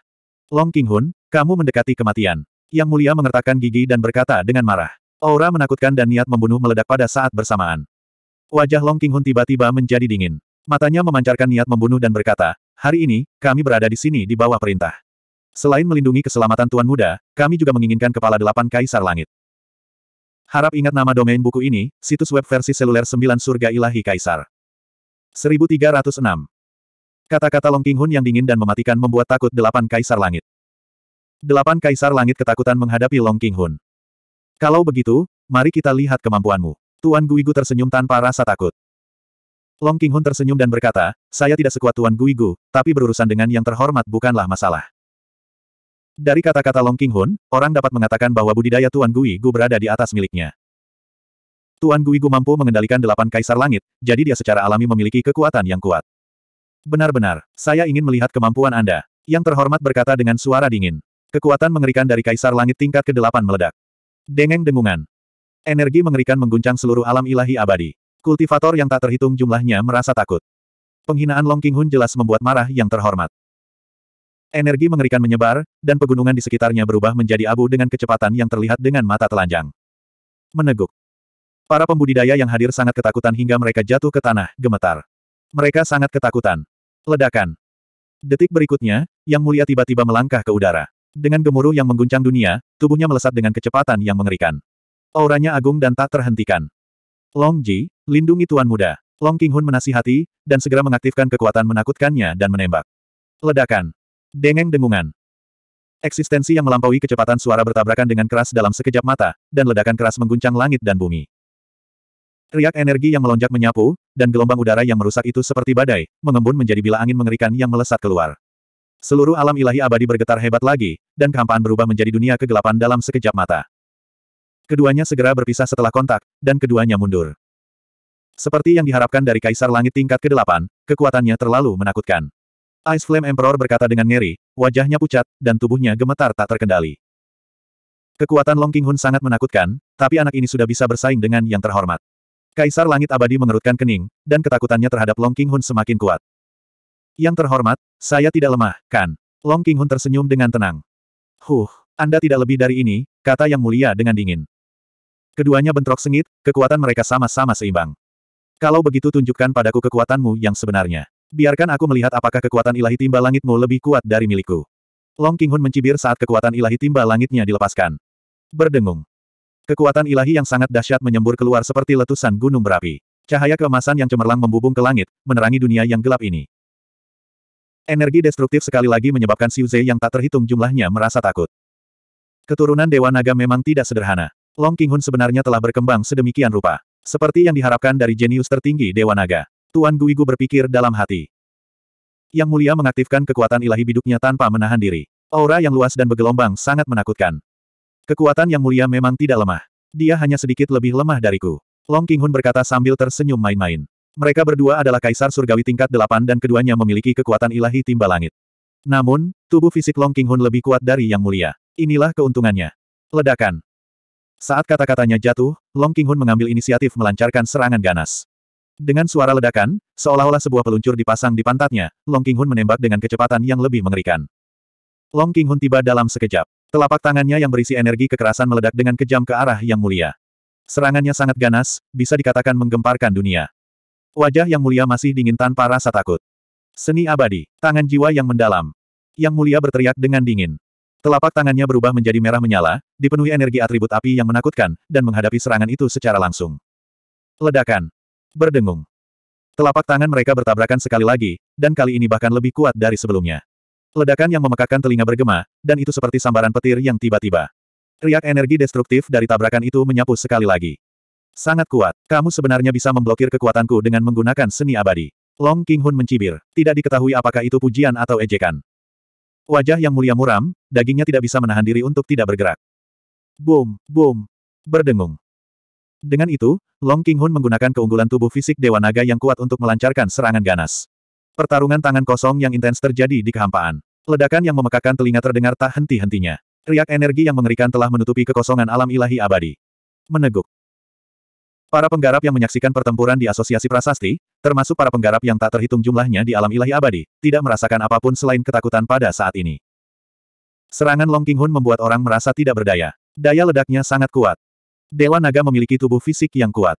Long King Hun, kamu mendekati kematian. Yang mulia mengertakkan gigi dan berkata dengan marah. Aura menakutkan dan niat membunuh meledak pada saat bersamaan. Wajah Long King Hun tiba-tiba menjadi dingin. Matanya memancarkan niat membunuh dan berkata, hari ini, kami berada di sini di bawah perintah. Selain melindungi keselamatan Tuan Muda, kami juga menginginkan kepala delapan kaisar langit. Harap ingat nama domain buku ini, situs web versi seluler 9 Surga Ilahi Kaisar. 1306 Kata-kata Long King Hun yang dingin dan mematikan membuat takut delapan kaisar langit. Delapan kaisar langit ketakutan menghadapi Long King Hun. Kalau begitu, mari kita lihat kemampuanmu. Tuan Guigu tersenyum tanpa rasa takut. Long King Hun tersenyum dan berkata, saya tidak sekuat Tuan Guigu, tapi berurusan dengan yang terhormat bukanlah masalah. Dari kata-kata Long King Hun, orang dapat mengatakan bahwa budidaya Tuan Guigu berada di atas miliknya. Tuan Guigu mampu mengendalikan delapan kaisar langit, jadi dia secara alami memiliki kekuatan yang kuat. Benar-benar, saya ingin melihat kemampuan Anda. Yang terhormat berkata dengan suara dingin. Kekuatan mengerikan dari Kaisar Langit tingkat ke-8 meledak. Dengeng dengungan. Energi mengerikan mengguncang seluruh alam ilahi abadi. Kultivator yang tak terhitung jumlahnya merasa takut. Penghinaan Long King Hun jelas membuat marah yang terhormat. Energi mengerikan menyebar, dan pegunungan di sekitarnya berubah menjadi abu dengan kecepatan yang terlihat dengan mata telanjang. Meneguk. Para pembudidaya yang hadir sangat ketakutan hingga mereka jatuh ke tanah, gemetar. Mereka sangat ketakutan. Ledakan. Detik berikutnya, Yang Mulia tiba-tiba melangkah ke udara. Dengan gemuruh yang mengguncang dunia, tubuhnya melesat dengan kecepatan yang mengerikan. Auranya agung dan tak terhentikan. Long Ji, lindungi Tuan Muda. Long King Hun menasihati, dan segera mengaktifkan kekuatan menakutkannya dan menembak. Ledakan. Dengeng dengungan. Eksistensi yang melampaui kecepatan suara bertabrakan dengan keras dalam sekejap mata, dan ledakan keras mengguncang langit dan bumi. Riak energi yang melonjak menyapu, dan gelombang udara yang merusak itu seperti badai, mengembun menjadi bila angin mengerikan yang melesat keluar. Seluruh alam ilahi abadi bergetar hebat lagi, dan kehampaan berubah menjadi dunia kegelapan dalam sekejap mata. Keduanya segera berpisah setelah kontak, dan keduanya mundur. Seperti yang diharapkan dari Kaisar Langit tingkat ke-8, kekuatannya terlalu menakutkan. Ice Flame Emperor berkata dengan ngeri, wajahnya pucat, dan tubuhnya gemetar tak terkendali. Kekuatan Long King Hun sangat menakutkan, tapi anak ini sudah bisa bersaing dengan yang terhormat. Kaisar Langit Abadi mengerutkan kening, dan ketakutannya terhadap Long King Hun semakin kuat. Yang terhormat, saya tidak lemah, kan? Long King Hun tersenyum dengan tenang. Huh, Anda tidak lebih dari ini, kata Yang Mulia dengan dingin. Keduanya bentrok sengit, kekuatan mereka sama-sama seimbang. Kalau begitu tunjukkan padaku kekuatanmu yang sebenarnya. Biarkan aku melihat apakah kekuatan ilahi timba langitmu lebih kuat dari milikku. Long King Hun mencibir saat kekuatan ilahi timba langitnya dilepaskan. Berdengung. Kekuatan ilahi yang sangat dahsyat menyembur keluar seperti letusan gunung berapi. Cahaya keemasan yang cemerlang membubung ke langit, menerangi dunia yang gelap ini. Energi destruktif sekali lagi menyebabkan Xiu Zhe yang tak terhitung jumlahnya merasa takut. Keturunan Dewa Naga memang tidak sederhana. Long Qinghun sebenarnya telah berkembang sedemikian rupa. Seperti yang diharapkan dari jenius tertinggi Dewa Naga. Tuan Guigu berpikir dalam hati. Yang mulia mengaktifkan kekuatan ilahi biduknya tanpa menahan diri. Aura yang luas dan bergelombang sangat menakutkan. Kekuatan yang mulia memang tidak lemah. Dia hanya sedikit lebih lemah dariku. Long King Hun berkata sambil tersenyum main-main. Mereka berdua adalah kaisar surgawi tingkat delapan dan keduanya memiliki kekuatan ilahi timba langit. Namun, tubuh fisik Long King Hun lebih kuat dari yang mulia. Inilah keuntungannya. Ledakan. Saat kata-katanya jatuh, Long King Hun mengambil inisiatif melancarkan serangan ganas. Dengan suara ledakan, seolah-olah sebuah peluncur dipasang di pantatnya, Long King Hun menembak dengan kecepatan yang lebih mengerikan. Long King Hun tiba dalam sekejap. Telapak tangannya yang berisi energi kekerasan meledak dengan kejam ke arah Yang Mulia. Serangannya sangat ganas, bisa dikatakan menggemparkan dunia. Wajah Yang Mulia masih dingin tanpa rasa takut. Seni abadi, tangan jiwa yang mendalam. Yang Mulia berteriak dengan dingin. Telapak tangannya berubah menjadi merah menyala, dipenuhi energi atribut api yang menakutkan, dan menghadapi serangan itu secara langsung. Ledakan. Berdengung. Telapak tangan mereka bertabrakan sekali lagi, dan kali ini bahkan lebih kuat dari sebelumnya. Ledakan yang memekakkan telinga bergema, dan itu seperti sambaran petir yang tiba-tiba. Riak energi destruktif dari tabrakan itu menyapu sekali lagi. Sangat kuat, kamu sebenarnya bisa memblokir kekuatanku dengan menggunakan seni abadi. Long King Hun mencibir, tidak diketahui apakah itu pujian atau ejekan. Wajah yang mulia muram, dagingnya tidak bisa menahan diri untuk tidak bergerak. Boom, boom, berdengung. Dengan itu, Long King Hun menggunakan keunggulan tubuh fisik Dewa Naga yang kuat untuk melancarkan serangan ganas. Pertarungan tangan kosong yang intens terjadi di kehampaan. Ledakan yang memekakan telinga terdengar tak henti-hentinya. Riak energi yang mengerikan telah menutupi kekosongan alam ilahi abadi. Meneguk. Para penggarap yang menyaksikan pertempuran di Asosiasi Prasasti, termasuk para penggarap yang tak terhitung jumlahnya di alam ilahi abadi, tidak merasakan apapun selain ketakutan pada saat ini. Serangan Long King Hun membuat orang merasa tidak berdaya. Daya ledaknya sangat kuat. Dewa Naga memiliki tubuh fisik yang kuat.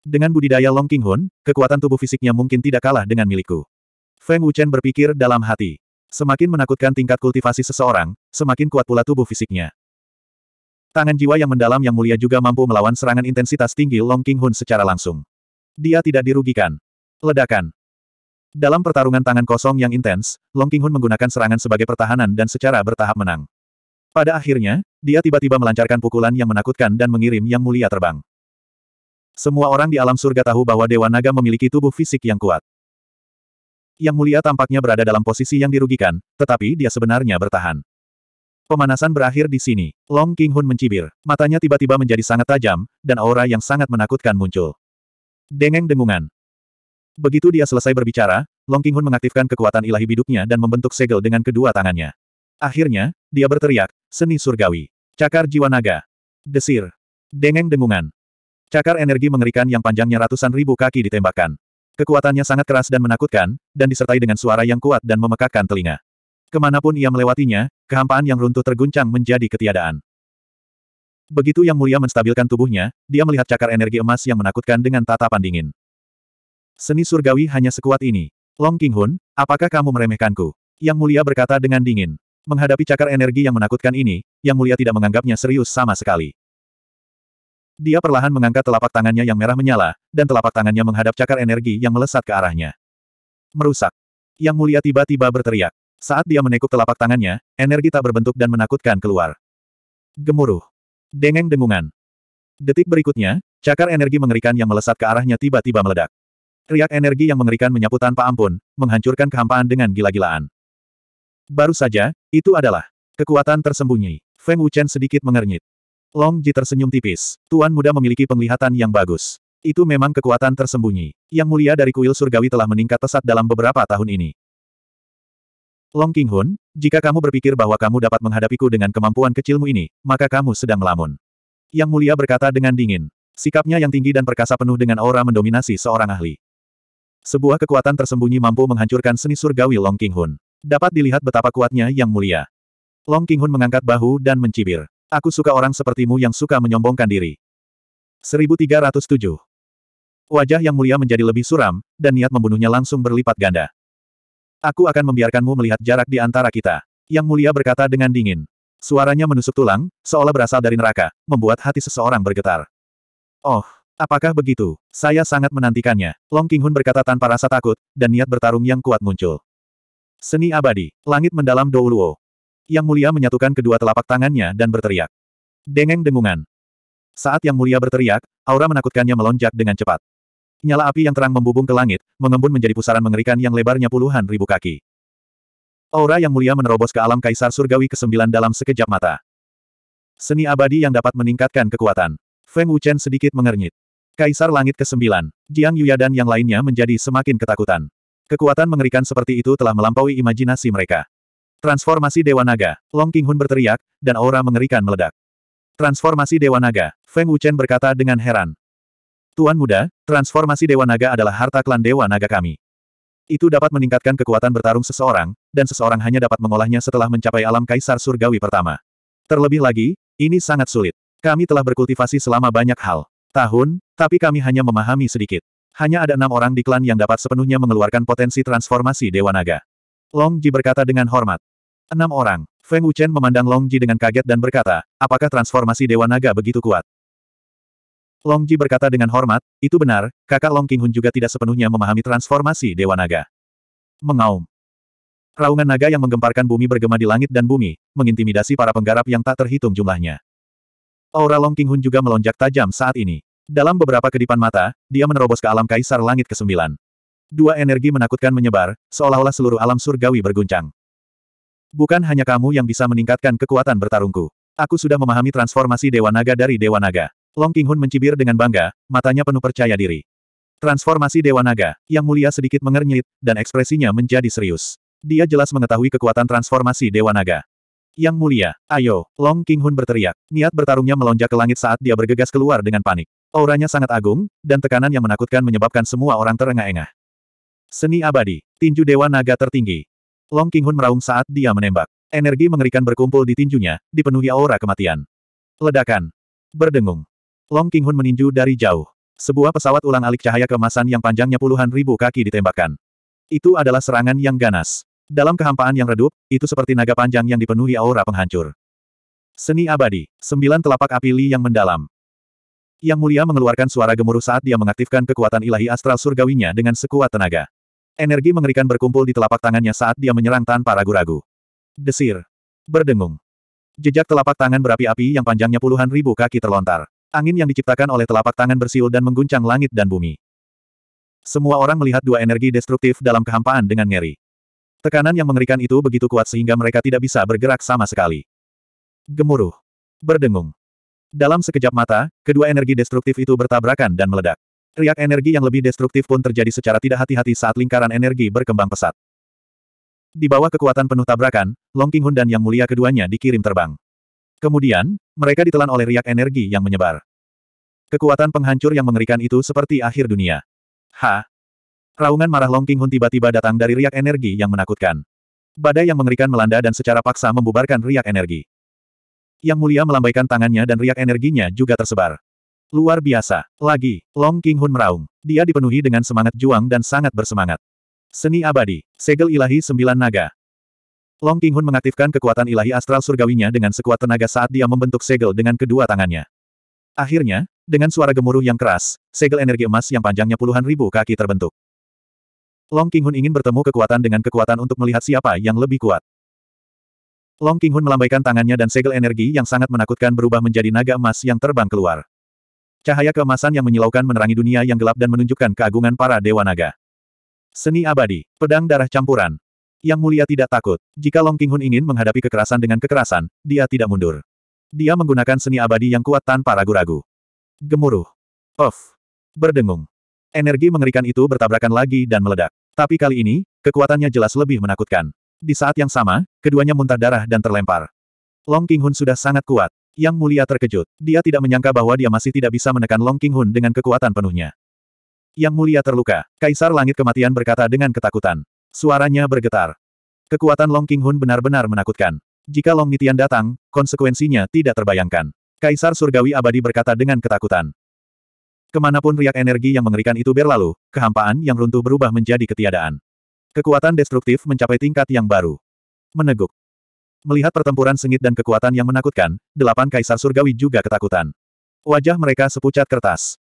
Dengan budidaya Long King Hun, kekuatan tubuh fisiknya mungkin tidak kalah dengan milikku. Feng Wuchen berpikir dalam hati. Semakin menakutkan tingkat kultivasi seseorang, semakin kuat pula tubuh fisiknya. Tangan jiwa yang mendalam yang mulia juga mampu melawan serangan intensitas tinggi Long King Hun secara langsung. Dia tidak dirugikan. Ledakan. Dalam pertarungan tangan kosong yang intens, Long King Hun menggunakan serangan sebagai pertahanan dan secara bertahap menang. Pada akhirnya, dia tiba-tiba melancarkan pukulan yang menakutkan dan mengirim Yang Mulia terbang. Semua orang di alam surga tahu bahwa Dewa Naga memiliki tubuh fisik yang kuat. Yang mulia tampaknya berada dalam posisi yang dirugikan, tetapi dia sebenarnya bertahan. Pemanasan berakhir di sini. Long King Hun mencibir. Matanya tiba-tiba menjadi sangat tajam, dan aura yang sangat menakutkan muncul. Dengeng dengungan. Begitu dia selesai berbicara, Long King Hun mengaktifkan kekuatan ilahi biduknya dan membentuk segel dengan kedua tangannya. Akhirnya, dia berteriak, seni surgawi. Cakar jiwa naga. Desir. Dengeng dengungan. Cakar energi mengerikan yang panjangnya ratusan ribu kaki ditembakkan. Kekuatannya sangat keras dan menakutkan, dan disertai dengan suara yang kuat dan memekakkan telinga. Kemanapun ia melewatinya, kehampaan yang runtuh terguncang menjadi ketiadaan. Begitu Yang Mulia menstabilkan tubuhnya, dia melihat cakar energi emas yang menakutkan dengan tatapan dingin. Seni surgawi hanya sekuat ini. Long King Hun, apakah kamu meremehkanku? Yang Mulia berkata dengan dingin. Menghadapi cakar energi yang menakutkan ini, Yang Mulia tidak menganggapnya serius sama sekali. Dia perlahan mengangkat telapak tangannya yang merah menyala, dan telapak tangannya menghadap cakar energi yang melesat ke arahnya. Merusak. Yang mulia tiba-tiba berteriak. Saat dia menekuk telapak tangannya, energi tak berbentuk dan menakutkan keluar. Gemuruh. Dengeng dengungan. Detik berikutnya, cakar energi mengerikan yang melesat ke arahnya tiba-tiba meledak. Riak energi yang mengerikan menyapu tanpa ampun, menghancurkan kehampaan dengan gila-gilaan. Baru saja, itu adalah kekuatan tersembunyi. Feng Wuchen sedikit mengernyit. Long Ji tersenyum tipis. Tuan muda memiliki penglihatan yang bagus. Itu memang kekuatan tersembunyi. Yang mulia dari kuil surgawi telah meningkat pesat dalam beberapa tahun ini. Long King Hun, jika kamu berpikir bahwa kamu dapat menghadapiku dengan kemampuan kecilmu ini, maka kamu sedang melamun. Yang mulia berkata dengan dingin. Sikapnya yang tinggi dan perkasa penuh dengan aura mendominasi seorang ahli. Sebuah kekuatan tersembunyi mampu menghancurkan seni surgawi Long King Hun. Dapat dilihat betapa kuatnya yang mulia. Long King Hun mengangkat bahu dan mencibir. Aku suka orang sepertimu yang suka menyombongkan diri. 1307. Wajah yang mulia menjadi lebih suram, dan niat membunuhnya langsung berlipat ganda. Aku akan membiarkanmu melihat jarak di antara kita. Yang mulia berkata dengan dingin. Suaranya menusuk tulang, seolah berasal dari neraka, membuat hati seseorang bergetar. Oh, apakah begitu? Saya sangat menantikannya. Long King Hun berkata tanpa rasa takut, dan niat bertarung yang kuat muncul. Seni abadi, langit mendalam Douluo. Yang Mulia menyatukan kedua telapak tangannya dan berteriak. Dengeng dengungan. Saat Yang Mulia berteriak, aura menakutkannya melonjak dengan cepat. Nyala api yang terang membubung ke langit, mengembun menjadi pusaran mengerikan yang lebarnya puluhan ribu kaki. Aura Yang Mulia menerobos ke alam Kaisar Surgawi ke-9 dalam sekejap mata. Seni abadi yang dapat meningkatkan kekuatan. Feng Wuchen sedikit mengernyit. Kaisar Langit ke-9, Jiang Yuya dan yang lainnya menjadi semakin ketakutan. Kekuatan mengerikan seperti itu telah melampaui imajinasi mereka. Transformasi Dewa Naga, Long Qinghun berteriak, dan aura mengerikan meledak. Transformasi Dewa Naga, Feng Wuchen berkata dengan heran. Tuan muda, transformasi Dewa Naga adalah harta klan Dewa Naga kami. Itu dapat meningkatkan kekuatan bertarung seseorang, dan seseorang hanya dapat mengolahnya setelah mencapai alam kaisar surgawi pertama. Terlebih lagi, ini sangat sulit. Kami telah berkultivasi selama banyak hal. Tahun, tapi kami hanya memahami sedikit. Hanya ada enam orang di klan yang dapat sepenuhnya mengeluarkan potensi transformasi Dewa Naga. Long Ji berkata dengan hormat. Enam orang. Feng Wuchen memandang Long Ji dengan kaget dan berkata, apakah transformasi Dewa Naga begitu kuat? Long Ji berkata dengan hormat, itu benar, kakak Long Hun juga tidak sepenuhnya memahami transformasi Dewa Naga. Mengaum. Raungan naga yang menggemparkan bumi bergema di langit dan bumi, mengintimidasi para penggarap yang tak terhitung jumlahnya. Aura Long Hun juga melonjak tajam saat ini. Dalam beberapa kedipan mata, dia menerobos ke alam Kaisar Langit ke-9. Dua energi menakutkan menyebar, seolah-olah seluruh alam surgawi berguncang. Bukan hanya kamu yang bisa meningkatkan kekuatan bertarungku. Aku sudah memahami transformasi Dewa Naga dari Dewa Naga. Long King Hun mencibir dengan bangga, matanya penuh percaya diri. Transformasi Dewa Naga, yang mulia sedikit mengernyit, dan ekspresinya menjadi serius. Dia jelas mengetahui kekuatan transformasi Dewa Naga. Yang mulia, ayo, Long King Hun berteriak. Niat bertarungnya melonjak ke langit saat dia bergegas keluar dengan panik. Auranya sangat agung, dan tekanan yang menakutkan menyebabkan semua orang terengah-engah. Seni abadi. Tinju Dewa Naga tertinggi. Long Qinghun meraung saat dia menembak. Energi mengerikan berkumpul di tinjunya, dipenuhi aura kematian. Ledakan. Berdengung. Long Qinghun meninju dari jauh. Sebuah pesawat ulang alik cahaya kemasan yang panjangnya puluhan ribu kaki ditembakkan. Itu adalah serangan yang ganas. Dalam kehampaan yang redup, itu seperti naga panjang yang dipenuhi aura penghancur. Seni abadi. Sembilan telapak api Li yang mendalam. Yang mulia mengeluarkan suara gemuruh saat dia mengaktifkan kekuatan ilahi astral surgawinya dengan sekuat tenaga. Energi mengerikan berkumpul di telapak tangannya saat dia menyerang tanpa ragu-ragu. Desir. Berdengung. Jejak telapak tangan berapi-api yang panjangnya puluhan ribu kaki terlontar. Angin yang diciptakan oleh telapak tangan bersiul dan mengguncang langit dan bumi. Semua orang melihat dua energi destruktif dalam kehampaan dengan ngeri. Tekanan yang mengerikan itu begitu kuat sehingga mereka tidak bisa bergerak sama sekali. Gemuruh. Berdengung. Dalam sekejap mata, kedua energi destruktif itu bertabrakan dan meledak. Riak energi yang lebih destruktif pun terjadi secara tidak hati-hati saat lingkaran energi berkembang pesat. Di bawah kekuatan penuh tabrakan, Long Qinghun dan Yang Mulia keduanya dikirim terbang. Kemudian, mereka ditelan oleh riak energi yang menyebar. Kekuatan penghancur yang mengerikan itu seperti akhir dunia. Ha! Raungan marah Long Qinghun tiba-tiba datang dari riak energi yang menakutkan. Badai yang mengerikan melanda dan secara paksa membubarkan riak energi. Yang Mulia melambaikan tangannya dan riak energinya juga tersebar. Luar biasa. Lagi, Long King Hun meraung. Dia dipenuhi dengan semangat juang dan sangat bersemangat. Seni abadi. Segel ilahi sembilan naga. Long King Hun mengaktifkan kekuatan ilahi astral surgawinya dengan sekuat tenaga saat dia membentuk segel dengan kedua tangannya. Akhirnya, dengan suara gemuruh yang keras, segel energi emas yang panjangnya puluhan ribu kaki terbentuk. Long King Hun ingin bertemu kekuatan dengan kekuatan untuk melihat siapa yang lebih kuat. Long King Hun melambaikan tangannya dan segel energi yang sangat menakutkan berubah menjadi naga emas yang terbang keluar. Cahaya keemasan yang menyilaukan menerangi dunia yang gelap dan menunjukkan keagungan para dewa naga. Seni abadi, pedang darah campuran. Yang mulia tidak takut. Jika Long Qinghun ingin menghadapi kekerasan dengan kekerasan, dia tidak mundur. Dia menggunakan seni abadi yang kuat tanpa ragu-ragu. Gemuruh. Off. Berdengung. Energi mengerikan itu bertabrakan lagi dan meledak. Tapi kali ini, kekuatannya jelas lebih menakutkan. Di saat yang sama, keduanya muntah darah dan terlempar. Long Qinghun sudah sangat kuat. Yang mulia terkejut. Dia tidak menyangka bahwa dia masih tidak bisa menekan Long King Hun dengan kekuatan penuhnya. Yang mulia terluka. Kaisar Langit Kematian berkata dengan ketakutan. Suaranya bergetar. Kekuatan Long King Hun benar-benar menakutkan. Jika Long Nitian datang, konsekuensinya tidak terbayangkan. Kaisar Surgawi Abadi berkata dengan ketakutan. Kemanapun riak energi yang mengerikan itu berlalu, kehampaan yang runtuh berubah menjadi ketiadaan. Kekuatan destruktif mencapai tingkat yang baru. Meneguk. Melihat pertempuran sengit dan kekuatan yang menakutkan, delapan kaisar surgawi juga ketakutan. Wajah mereka sepucat kertas.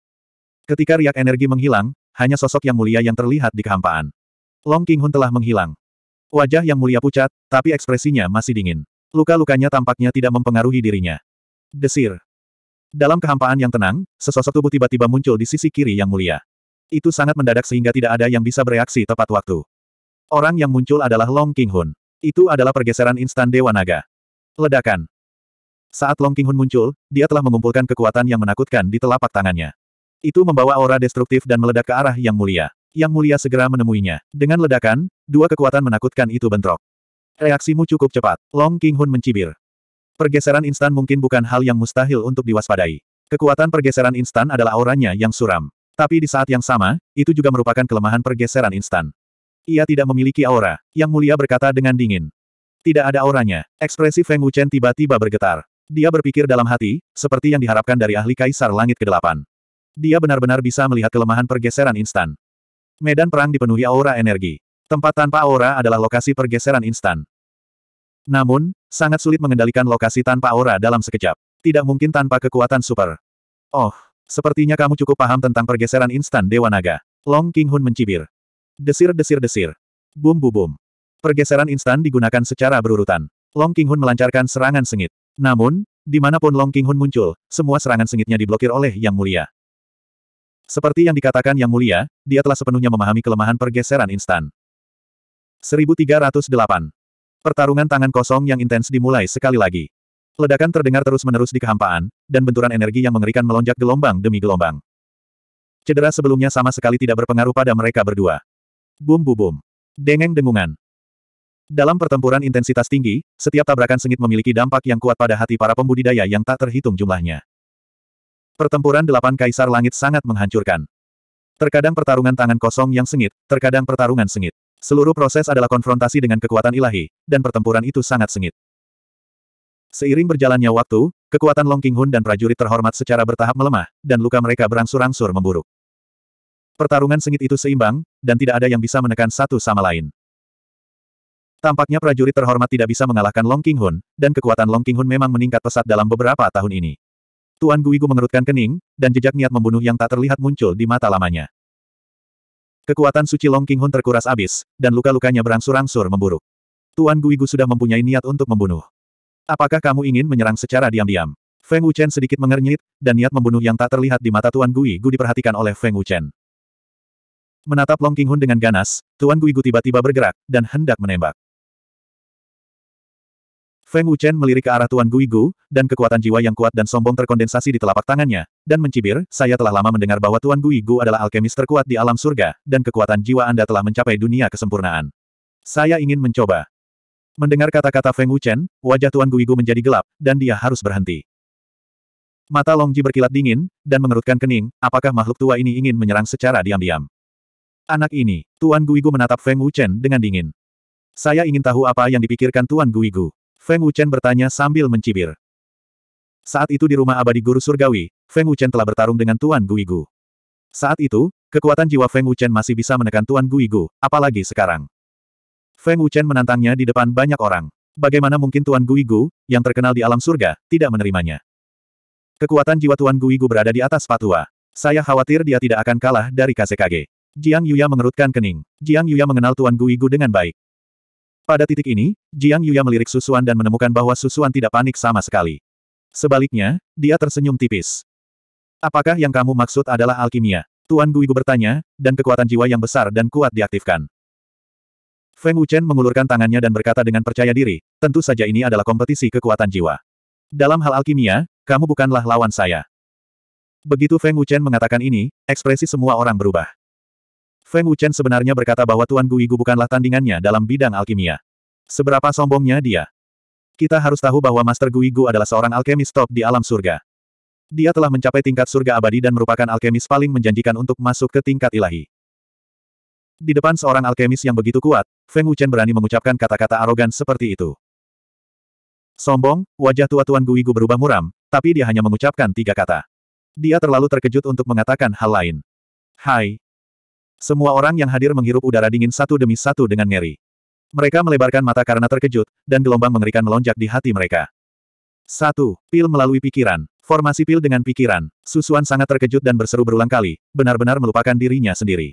Ketika riak energi menghilang, hanya sosok yang mulia yang terlihat di kehampaan. Long King Hun telah menghilang. Wajah yang mulia pucat, tapi ekspresinya masih dingin. Luka-lukanya tampaknya tidak mempengaruhi dirinya. Desir. Dalam kehampaan yang tenang, sesosok tubuh tiba-tiba muncul di sisi kiri yang mulia. Itu sangat mendadak sehingga tidak ada yang bisa bereaksi tepat waktu. Orang yang muncul adalah Long King Hun. Itu adalah pergeseran instan Dewa Naga. Ledakan. Saat Long King Hun muncul, dia telah mengumpulkan kekuatan yang menakutkan di telapak tangannya. Itu membawa aura destruktif dan meledak ke arah Yang Mulia. Yang Mulia segera menemuinya. Dengan ledakan, dua kekuatan menakutkan itu bentrok. Reaksimu cukup cepat. Long King Hun mencibir. Pergeseran instan mungkin bukan hal yang mustahil untuk diwaspadai. Kekuatan pergeseran instan adalah auranya yang suram. Tapi di saat yang sama, itu juga merupakan kelemahan pergeseran instan. Ia tidak memiliki aura, Yang Mulia berkata dengan dingin. Tidak ada auranya. Ekspresi Feng Wuchen tiba-tiba bergetar. Dia berpikir dalam hati, seperti yang diharapkan dari ahli Kaisar Langit ke-8. Dia benar-benar bisa melihat kelemahan pergeseran instan. Medan perang dipenuhi aura energi. Tempat tanpa aura adalah lokasi pergeseran instan. Namun, sangat sulit mengendalikan lokasi tanpa aura dalam sekejap. Tidak mungkin tanpa kekuatan super. Oh, sepertinya kamu cukup paham tentang pergeseran instan Dewa Naga. Long King Hun mencibir. Desir-desir-desir. bum bum bum Pergeseran instan digunakan secara berurutan. Long King Hun melancarkan serangan sengit. Namun, dimanapun Long King Hun muncul, semua serangan sengitnya diblokir oleh Yang Mulia. Seperti yang dikatakan Yang Mulia, dia telah sepenuhnya memahami kelemahan pergeseran instan. 1308. Pertarungan tangan kosong yang intens dimulai sekali lagi. Ledakan terdengar terus-menerus di kehampaan, dan benturan energi yang mengerikan melonjak gelombang demi gelombang. Cedera sebelumnya sama sekali tidak berpengaruh pada mereka berdua. Bum bum bum. Dengeng dengungan. Dalam pertempuran intensitas tinggi, setiap tabrakan sengit memiliki dampak yang kuat pada hati para pembudidaya yang tak terhitung jumlahnya. Pertempuran delapan kaisar langit sangat menghancurkan. Terkadang pertarungan tangan kosong yang sengit, terkadang pertarungan sengit. Seluruh proses adalah konfrontasi dengan kekuatan ilahi, dan pertempuran itu sangat sengit. Seiring berjalannya waktu, kekuatan Long King Hun dan prajurit terhormat secara bertahap melemah, dan luka mereka berangsur-angsur memburuk. Pertarungan sengit itu seimbang, dan tidak ada yang bisa menekan satu sama lain. Tampaknya prajurit terhormat tidak bisa mengalahkan Long King Hun, dan kekuatan Long King Hun memang meningkat pesat dalam beberapa tahun ini. Tuan Guigu mengerutkan kening, dan jejak niat membunuh yang tak terlihat muncul di mata lamanya. Kekuatan suci Long King Hun terkuras abis, dan luka-lukanya berangsur-angsur memburuk. Tuan Guigu sudah mempunyai niat untuk membunuh. Apakah kamu ingin menyerang secara diam-diam? Feng Wuchen sedikit mengernyit, dan niat membunuh yang tak terlihat di mata Tuan Guigu diperhatikan oleh Feng Wuchen. Menatap Long Qinghun dengan ganas, Tuan Guigu tiba-tiba bergerak, dan hendak menembak. Feng Wuchen melirik ke arah Tuan Guigu, dan kekuatan jiwa yang kuat dan sombong terkondensasi di telapak tangannya, dan mencibir, saya telah lama mendengar bahwa Tuan Guigu adalah alkemis terkuat di alam surga, dan kekuatan jiwa Anda telah mencapai dunia kesempurnaan. Saya ingin mencoba. Mendengar kata-kata Feng Wuchen, wajah Tuan Guigu menjadi gelap, dan dia harus berhenti. Mata Long Ji berkilat dingin, dan mengerutkan kening, apakah makhluk tua ini ingin menyerang secara diam-diam. Anak ini, Tuan Guigu menatap Feng Wuchen dengan dingin. Saya ingin tahu apa yang dipikirkan Tuan Guigu. Feng Wuchen bertanya sambil mencibir. Saat itu di rumah abadi guru surgawi, Feng Wuchen telah bertarung dengan Tuan Guigu. Saat itu, kekuatan jiwa Feng Wuchen masih bisa menekan Tuan Guigu, apalagi sekarang. Feng Wuchen menantangnya di depan banyak orang. Bagaimana mungkin Tuan Guigu, yang terkenal di alam surga, tidak menerimanya? Kekuatan jiwa Tuan Guigu berada di atas patua. Saya khawatir dia tidak akan kalah dari Kasekage. Jiang Yuya mengerutkan kening. Jiang Yuya mengenal Tuan Guigu dengan baik. Pada titik ini, Jiang Yuya melirik Susuan dan menemukan bahwa Susuan tidak panik sama sekali. Sebaliknya, dia tersenyum tipis. Apakah yang kamu maksud adalah alkimia? Tuan Guigu bertanya, dan kekuatan jiwa yang besar dan kuat diaktifkan. Feng Wuchen mengulurkan tangannya dan berkata dengan percaya diri, tentu saja ini adalah kompetisi kekuatan jiwa. Dalam hal alkimia, kamu bukanlah lawan saya. Begitu Feng Wuchen mengatakan ini, ekspresi semua orang berubah. Feng Wuchen sebenarnya berkata bahwa Tuan Guigu bukanlah tandingannya dalam bidang alkimia. Seberapa sombongnya dia. Kita harus tahu bahwa Master Guigu adalah seorang alkemis top di alam surga. Dia telah mencapai tingkat surga abadi dan merupakan alkemis paling menjanjikan untuk masuk ke tingkat ilahi. Di depan seorang alkemis yang begitu kuat, Feng Wuchen berani mengucapkan kata-kata arogan seperti itu. Sombong, wajah tua Tuan Guigu berubah muram, tapi dia hanya mengucapkan tiga kata. Dia terlalu terkejut untuk mengatakan hal lain. Hai, semua orang yang hadir menghirup udara dingin satu demi satu dengan ngeri. Mereka melebarkan mata karena terkejut, dan gelombang mengerikan melonjak di hati mereka. Satu, Pil melalui pikiran. Formasi pil dengan pikiran. Susuan sangat terkejut dan berseru berulang kali, benar-benar melupakan dirinya sendiri.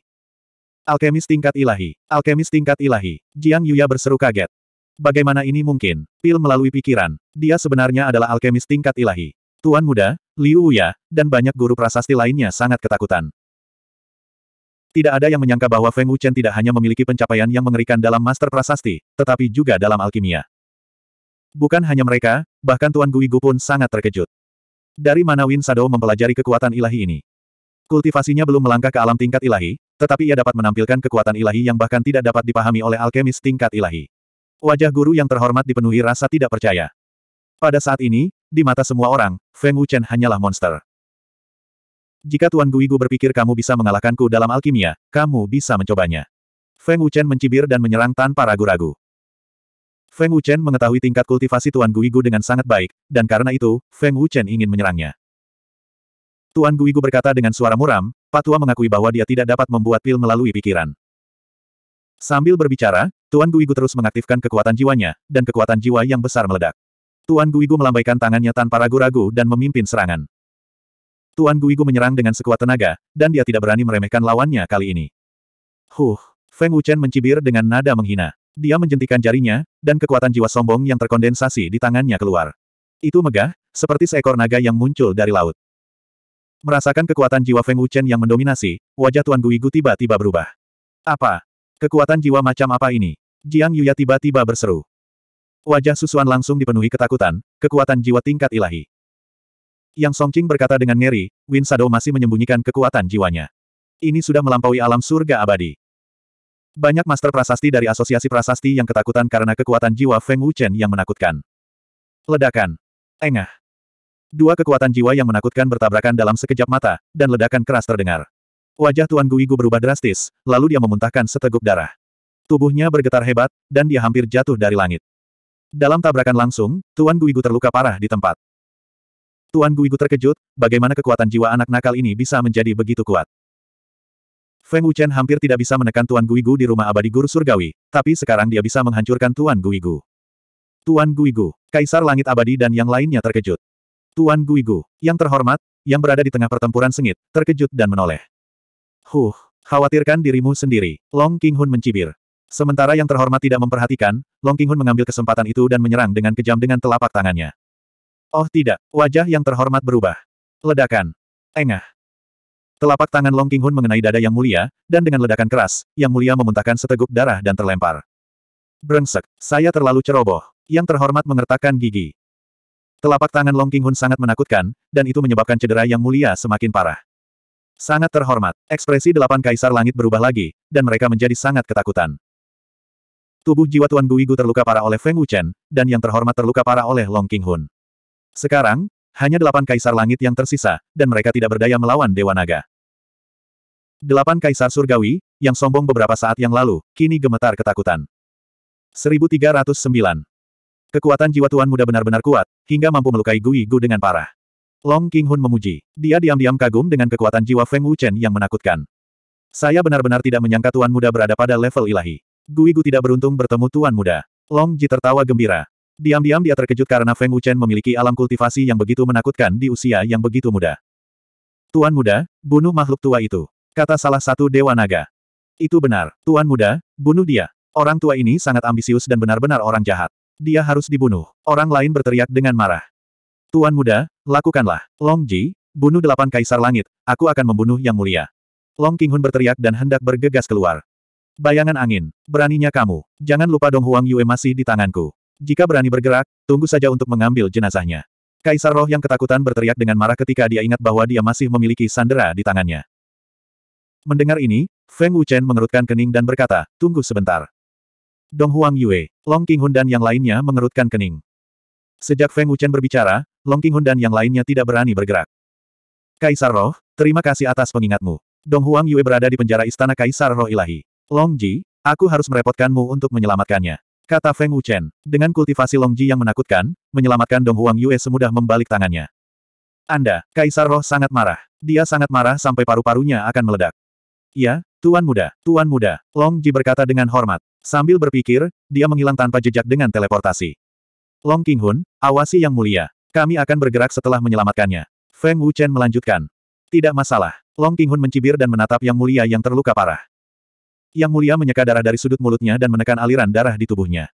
Alkemis tingkat ilahi. Alkemis tingkat ilahi. Jiang Yuya berseru kaget. Bagaimana ini mungkin? Pil melalui pikiran. Dia sebenarnya adalah alkemis tingkat ilahi. Tuan muda, Liu Uya, dan banyak guru prasasti lainnya sangat ketakutan. Tidak ada yang menyangka bahwa Feng Wuchen tidak hanya memiliki pencapaian yang mengerikan dalam Master Prasasti, tetapi juga dalam alkimia. Bukan hanya mereka, bahkan Tuan Guigu pun sangat terkejut. Dari mana Win Sado mempelajari kekuatan ilahi ini? Kultivasinya belum melangkah ke alam tingkat ilahi, tetapi ia dapat menampilkan kekuatan ilahi yang bahkan tidak dapat dipahami oleh alkemis tingkat ilahi. Wajah guru yang terhormat dipenuhi rasa tidak percaya. Pada saat ini, di mata semua orang, Feng Wuchen hanyalah monster. Jika Tuan Guigu berpikir kamu bisa mengalahkanku dalam alkimia, kamu bisa mencobanya. Feng Wuchen mencibir dan menyerang tanpa ragu-ragu. Feng Wuchen mengetahui tingkat kultivasi Tuan Guigu dengan sangat baik, dan karena itu, Feng Wuchen ingin menyerangnya. Tuan Guigu berkata dengan suara muram, Patua mengakui bahwa dia tidak dapat membuat pil melalui pikiran. Sambil berbicara, Tuan Guigu terus mengaktifkan kekuatan jiwanya, dan kekuatan jiwa yang besar meledak. Tuan Guigu melambaikan tangannya tanpa ragu-ragu dan memimpin serangan. Tuan Guigu menyerang dengan sekuat tenaga, dan dia tidak berani meremehkan lawannya kali ini. Huh, Feng Wuchen mencibir dengan nada menghina. Dia menjentikan jarinya, dan kekuatan jiwa sombong yang terkondensasi di tangannya keluar. Itu megah, seperti seekor naga yang muncul dari laut. Merasakan kekuatan jiwa Feng Wuchen yang mendominasi, wajah Tuan Guigu tiba-tiba berubah. Apa? Kekuatan jiwa macam apa ini? Jiang Yuya tiba-tiba berseru. Wajah Susuan langsung dipenuhi ketakutan, kekuatan jiwa tingkat ilahi. Yang Songqing berkata dengan ngeri, Win Sado masih menyembunyikan kekuatan jiwanya. Ini sudah melampaui alam surga abadi. Banyak master prasasti dari asosiasi prasasti yang ketakutan karena kekuatan jiwa Feng Wuchen yang menakutkan. Ledakan. Engah. Dua kekuatan jiwa yang menakutkan bertabrakan dalam sekejap mata, dan ledakan keras terdengar. Wajah Tuan Guigu berubah drastis, lalu dia memuntahkan seteguk darah. Tubuhnya bergetar hebat, dan dia hampir jatuh dari langit. Dalam tabrakan langsung, Tuan Guigu terluka parah di tempat. Tuan Guigu terkejut, bagaimana kekuatan jiwa anak nakal ini bisa menjadi begitu kuat. Feng Wuchen hampir tidak bisa menekan Tuan Guigu di rumah abadi guru surgawi, tapi sekarang dia bisa menghancurkan Tuan Guigu. Tuan Guigu, Kaisar Langit Abadi dan yang lainnya terkejut. Tuan Guigu, yang terhormat, yang berada di tengah pertempuran sengit, terkejut dan menoleh. Huh, khawatirkan dirimu sendiri, Long King Hun mencibir. Sementara yang terhormat tidak memperhatikan, Long King Hun mengambil kesempatan itu dan menyerang dengan kejam dengan telapak tangannya. Oh tidak, wajah yang terhormat berubah. Ledakan. Engah. Telapak tangan Long Qinghun mengenai dada yang mulia, dan dengan ledakan keras, yang mulia memuntahkan seteguk darah dan terlempar. Brengsek, saya terlalu ceroboh. Yang terhormat mengertakkan gigi. Telapak tangan Long Qinghun sangat menakutkan, dan itu menyebabkan cedera yang mulia semakin parah. Sangat terhormat, ekspresi delapan kaisar langit berubah lagi, dan mereka menjadi sangat ketakutan. Tubuh jiwa Tuan Guigu terluka parah oleh Feng Wuchen, dan yang terhormat terluka parah oleh Long Qinghun. Sekarang, hanya delapan kaisar langit yang tersisa, dan mereka tidak berdaya melawan Dewa Naga. Delapan kaisar surgawi, yang sombong beberapa saat yang lalu, kini gemetar ketakutan. 1309. Kekuatan jiwa Tuan Muda benar-benar kuat, hingga mampu melukai Gui Gu dengan parah. Long King Hun memuji. Dia diam-diam kagum dengan kekuatan jiwa Feng Wuchen yang menakutkan. Saya benar-benar tidak menyangka Tuan Muda berada pada level ilahi. Gui Gu tidak beruntung bertemu Tuan Muda. Long Ji tertawa gembira. Diam-diam dia terkejut karena Feng Wuchen memiliki alam kultivasi yang begitu menakutkan di usia yang begitu muda. Tuan muda, bunuh makhluk tua itu. Kata salah satu Dewa Naga. Itu benar, Tuan muda, bunuh dia. Orang tua ini sangat ambisius dan benar-benar orang jahat. Dia harus dibunuh. Orang lain berteriak dengan marah. Tuan muda, lakukanlah. Long Ji, bunuh delapan kaisar langit, aku akan membunuh yang mulia. Long Qinghun berteriak dan hendak bergegas keluar. Bayangan angin, beraninya kamu. Jangan lupa Dong Huang Yue masih di tanganku. Jika berani bergerak, tunggu saja untuk mengambil jenazahnya. Kaisar roh yang ketakutan berteriak dengan marah ketika dia ingat bahwa dia masih memiliki sandera di tangannya. Mendengar ini, Feng Wuchen mengerutkan kening dan berkata, tunggu sebentar. Dong Huang Yue, Long Qinghun dan yang lainnya mengerutkan kening. Sejak Feng Wuchen berbicara, Long Qinghun dan yang lainnya tidak berani bergerak. Kaisar Roh, terima kasih atas pengingatmu. Dong Huang Yue berada di penjara istana Kaisar Roh Ilahi. Long Ji, aku harus merepotkanmu untuk menyelamatkannya. Kata Feng Wuchen, dengan kultivasi Longji yang menakutkan, menyelamatkan Dong Huang Yue semudah membalik tangannya. Anda, Kaisar Roh sangat marah. Dia sangat marah sampai paru-parunya akan meledak. Ya, Tuan Muda, Tuan Muda, Long Ji berkata dengan hormat. Sambil berpikir, dia menghilang tanpa jejak dengan teleportasi. Long King Hun, awasi yang mulia. Kami akan bergerak setelah menyelamatkannya. Feng Wuchen melanjutkan. Tidak masalah. Long King Hun mencibir dan menatap yang mulia yang terluka parah. Yang mulia menyeka darah dari sudut mulutnya dan menekan aliran darah di tubuhnya.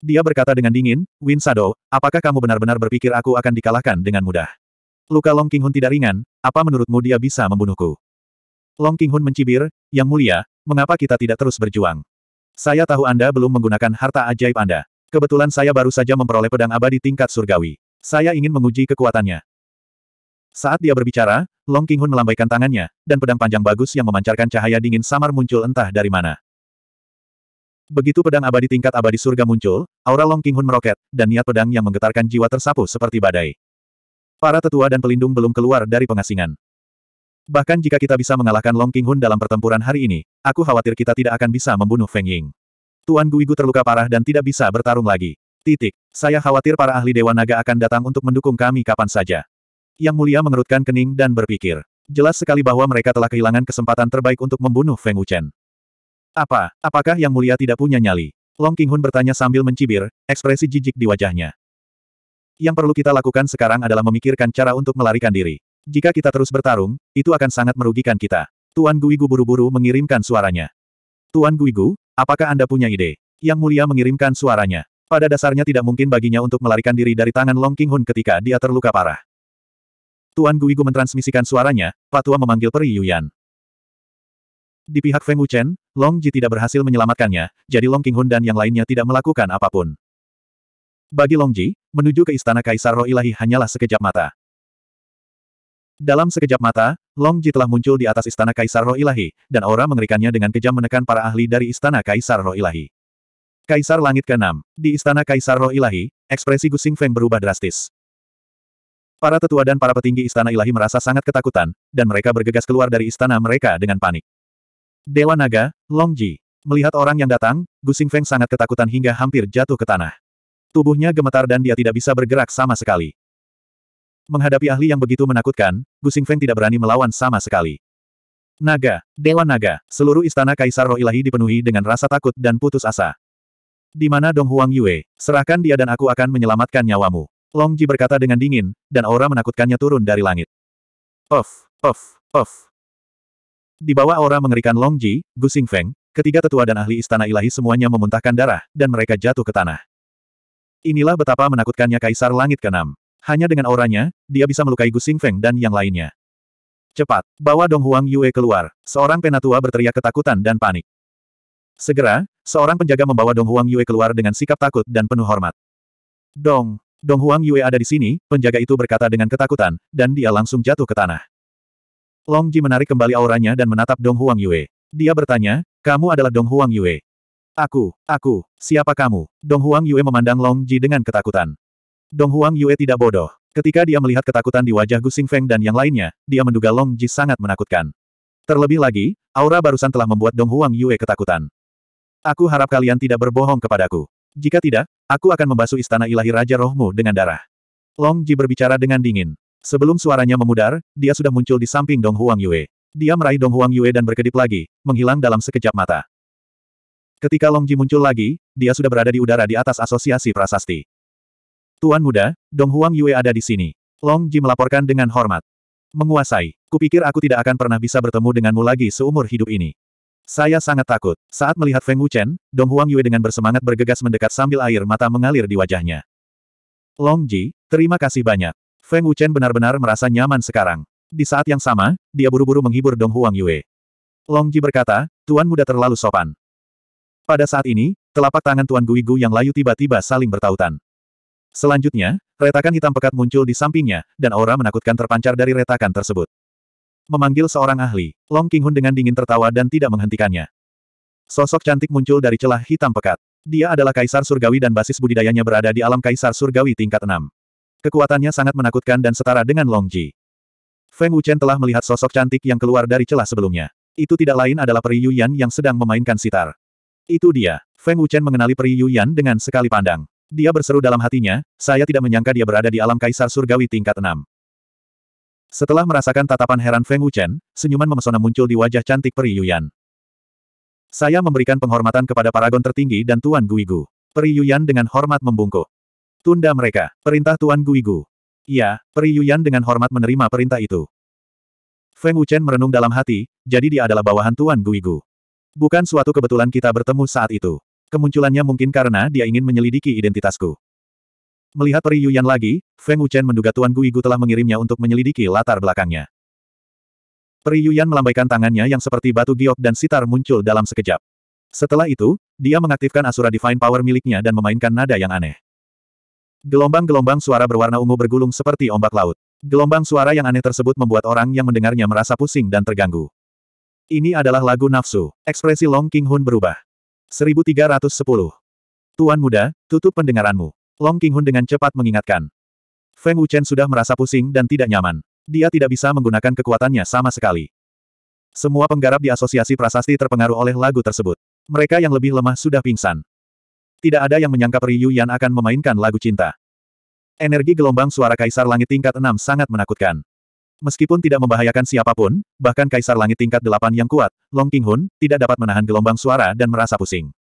Dia berkata dengan dingin, Win Sado, apakah kamu benar-benar berpikir aku akan dikalahkan dengan mudah? Luka Long King Hun tidak ringan, apa menurutmu dia bisa membunuhku? Long King Hun mencibir, Yang mulia, mengapa kita tidak terus berjuang? Saya tahu Anda belum menggunakan harta ajaib Anda. Kebetulan saya baru saja memperoleh pedang abadi tingkat surgawi. Saya ingin menguji kekuatannya. Saat dia berbicara, Long King Hun melambaikan tangannya, dan pedang panjang bagus yang memancarkan cahaya dingin samar muncul entah dari mana. Begitu pedang abadi tingkat abadi surga muncul, aura Long King Hun meroket, dan niat pedang yang menggetarkan jiwa tersapu seperti badai. Para tetua dan pelindung belum keluar dari pengasingan. Bahkan jika kita bisa mengalahkan Long King Hun dalam pertempuran hari ini, aku khawatir kita tidak akan bisa membunuh Feng Ying. Tuan Guigu terluka parah dan tidak bisa bertarung lagi. Titik. Saya khawatir para ahli Dewa Naga akan datang untuk mendukung kami kapan saja. Yang mulia mengerutkan kening dan berpikir. Jelas sekali bahwa mereka telah kehilangan kesempatan terbaik untuk membunuh Feng Wuchen. Apa, apakah Yang Mulia tidak punya nyali? Long Qinghun bertanya sambil mencibir, ekspresi jijik di wajahnya. Yang perlu kita lakukan sekarang adalah memikirkan cara untuk melarikan diri. Jika kita terus bertarung, itu akan sangat merugikan kita. Tuan Guigu buru-buru mengirimkan suaranya. Tuan Guigu, apakah Anda punya ide? Yang Mulia mengirimkan suaranya. Pada dasarnya tidak mungkin baginya untuk melarikan diri dari tangan Long Qinghun ketika dia terluka parah. Tuan Guigu mentransmisikan suaranya, Patua memanggil Peri Yuyan. Di pihak Feng Wuchen, Long Ji tidak berhasil menyelamatkannya, jadi Long Qinghun dan yang lainnya tidak melakukan apapun. Bagi Long Ji, menuju ke istana Kaisar Roh Ilahi hanyalah sekejap mata. Dalam sekejap mata, Long Ji telah muncul di atas istana Kaisar Roh Ilahi, dan aura mengerikannya dengan kejam menekan para ahli dari istana Kaisar Roh Ilahi. Kaisar Langit ke-6. Di istana Kaisar Roh Ilahi, ekspresi Gusing Feng berubah drastis. Para tetua dan para petinggi istana ilahi merasa sangat ketakutan, dan mereka bergegas keluar dari istana mereka dengan panik. Dewa Naga, Long Ji. Melihat orang yang datang, Gu Feng sangat ketakutan hingga hampir jatuh ke tanah. Tubuhnya gemetar dan dia tidak bisa bergerak sama sekali. Menghadapi ahli yang begitu menakutkan, Gu Feng tidak berani melawan sama sekali. Naga, Dewa Naga, seluruh istana Kaisar Roh Ilahi dipenuhi dengan rasa takut dan putus asa. Di mana Dong Huang Yue, serahkan dia dan aku akan menyelamatkan nyawamu. Long Ji berkata dengan dingin, dan aura menakutkannya turun dari langit. Of, of, of. Di bawah aura mengerikan Long Ji, Gu Feng, ketiga tetua dan ahli istana ilahi semuanya memuntahkan darah, dan mereka jatuh ke tanah. Inilah betapa menakutkannya Kaisar Langit Keenam. Hanya dengan auranya, dia bisa melukai Gu Feng dan yang lainnya. Cepat, bawa Dong Huang Yue keluar. Seorang penatua berteriak ketakutan dan panik. Segera, seorang penjaga membawa Dong Huang Yue keluar dengan sikap takut dan penuh hormat. Dong, Dong Huang Yue ada di sini, penjaga itu berkata dengan ketakutan, dan dia langsung jatuh ke tanah. Long Ji menarik kembali auranya dan menatap Dong Huang Yue. Dia bertanya, kamu adalah Dong Huang Yue. Aku, aku, siapa kamu? Dong Huang Yue memandang Long Ji dengan ketakutan. Dong Huang Yue tidak bodoh. Ketika dia melihat ketakutan di wajah Gu Feng dan yang lainnya, dia menduga Long Ji sangat menakutkan. Terlebih lagi, aura barusan telah membuat Dong Huang Yue ketakutan. Aku harap kalian tidak berbohong kepadaku. Jika tidak, aku akan membasuh istana ilahi Raja Rohmu dengan darah. Long Ji berbicara dengan dingin. Sebelum suaranya memudar, dia sudah muncul di samping Dong Huang Yue. Dia meraih Dong Huang Yue dan berkedip lagi, menghilang dalam sekejap mata. Ketika Long Ji muncul lagi, dia sudah berada di udara di atas asosiasi prasasti. Tuan muda, Dong Huang Yue ada di sini. Long Ji melaporkan dengan hormat. Menguasai, kupikir aku tidak akan pernah bisa bertemu denganmu lagi seumur hidup ini. Saya sangat takut. Saat melihat Feng Wuchen, Dong Huang Yue dengan bersemangat bergegas mendekat sambil air mata mengalir di wajahnya. Long Ji, terima kasih banyak. Feng Wuchen benar-benar merasa nyaman sekarang. Di saat yang sama, dia buru-buru menghibur Dong Huang Yue. Long Ji berkata, Tuan muda terlalu sopan. Pada saat ini, telapak tangan Tuan Gui yang layu tiba-tiba saling bertautan. Selanjutnya, retakan hitam pekat muncul di sampingnya, dan aura menakutkan terpancar dari retakan tersebut. Memanggil seorang ahli, Long King Hun dengan dingin tertawa dan tidak menghentikannya. Sosok cantik muncul dari celah hitam pekat. Dia adalah kaisar surgawi dan basis budidayanya berada di alam kaisar surgawi tingkat 6. Kekuatannya sangat menakutkan dan setara dengan Long Ji. Feng Wuchen telah melihat sosok cantik yang keluar dari celah sebelumnya. Itu tidak lain adalah Peri Yuyan yang sedang memainkan sitar. Itu dia. Feng Wuchen mengenali Peri Yuyan dengan sekali pandang. Dia berseru dalam hatinya, saya tidak menyangka dia berada di alam kaisar surgawi tingkat 6. Setelah merasakan tatapan heran Feng Wuchen, senyuman memesona muncul di wajah cantik Peri Yuyan. Saya memberikan penghormatan kepada paragon tertinggi dan Tuan Guigu. Peri Yuyan dengan hormat membungkuk. Tunda mereka, perintah Tuan Guigu. Iya, Peri Yuyan dengan hormat menerima perintah itu. Feng Wuchen merenung dalam hati, jadi dia adalah bawahan Tuan Guigu. Bukan suatu kebetulan kita bertemu saat itu. Kemunculannya mungkin karena dia ingin menyelidiki identitasku. Melihat Peri Yuyan lagi, Feng Wuchen menduga Tuan Guigu telah mengirimnya untuk menyelidiki latar belakangnya. Peri Yuyan melambaikan tangannya yang seperti batu giok dan sitar muncul dalam sekejap. Setelah itu, dia mengaktifkan Asura Divine Power miliknya dan memainkan nada yang aneh. Gelombang-gelombang suara berwarna ungu bergulung seperti ombak laut. Gelombang suara yang aneh tersebut membuat orang yang mendengarnya merasa pusing dan terganggu. Ini adalah lagu nafsu. Ekspresi Long King Hun berubah. 1310. Tuan muda, tutup pendengaranmu. Long Qinghun dengan cepat mengingatkan. Feng Wuchen sudah merasa pusing dan tidak nyaman. Dia tidak bisa menggunakan kekuatannya sama sekali. Semua penggarap di asosiasi prasasti terpengaruh oleh lagu tersebut. Mereka yang lebih lemah sudah pingsan. Tidak ada yang menyangka Yu Yan akan memainkan lagu cinta. Energi gelombang suara Kaisar Langit tingkat 6 sangat menakutkan. Meskipun tidak membahayakan siapapun, bahkan Kaisar Langit tingkat delapan yang kuat, Long Hun, tidak dapat menahan gelombang suara dan merasa pusing.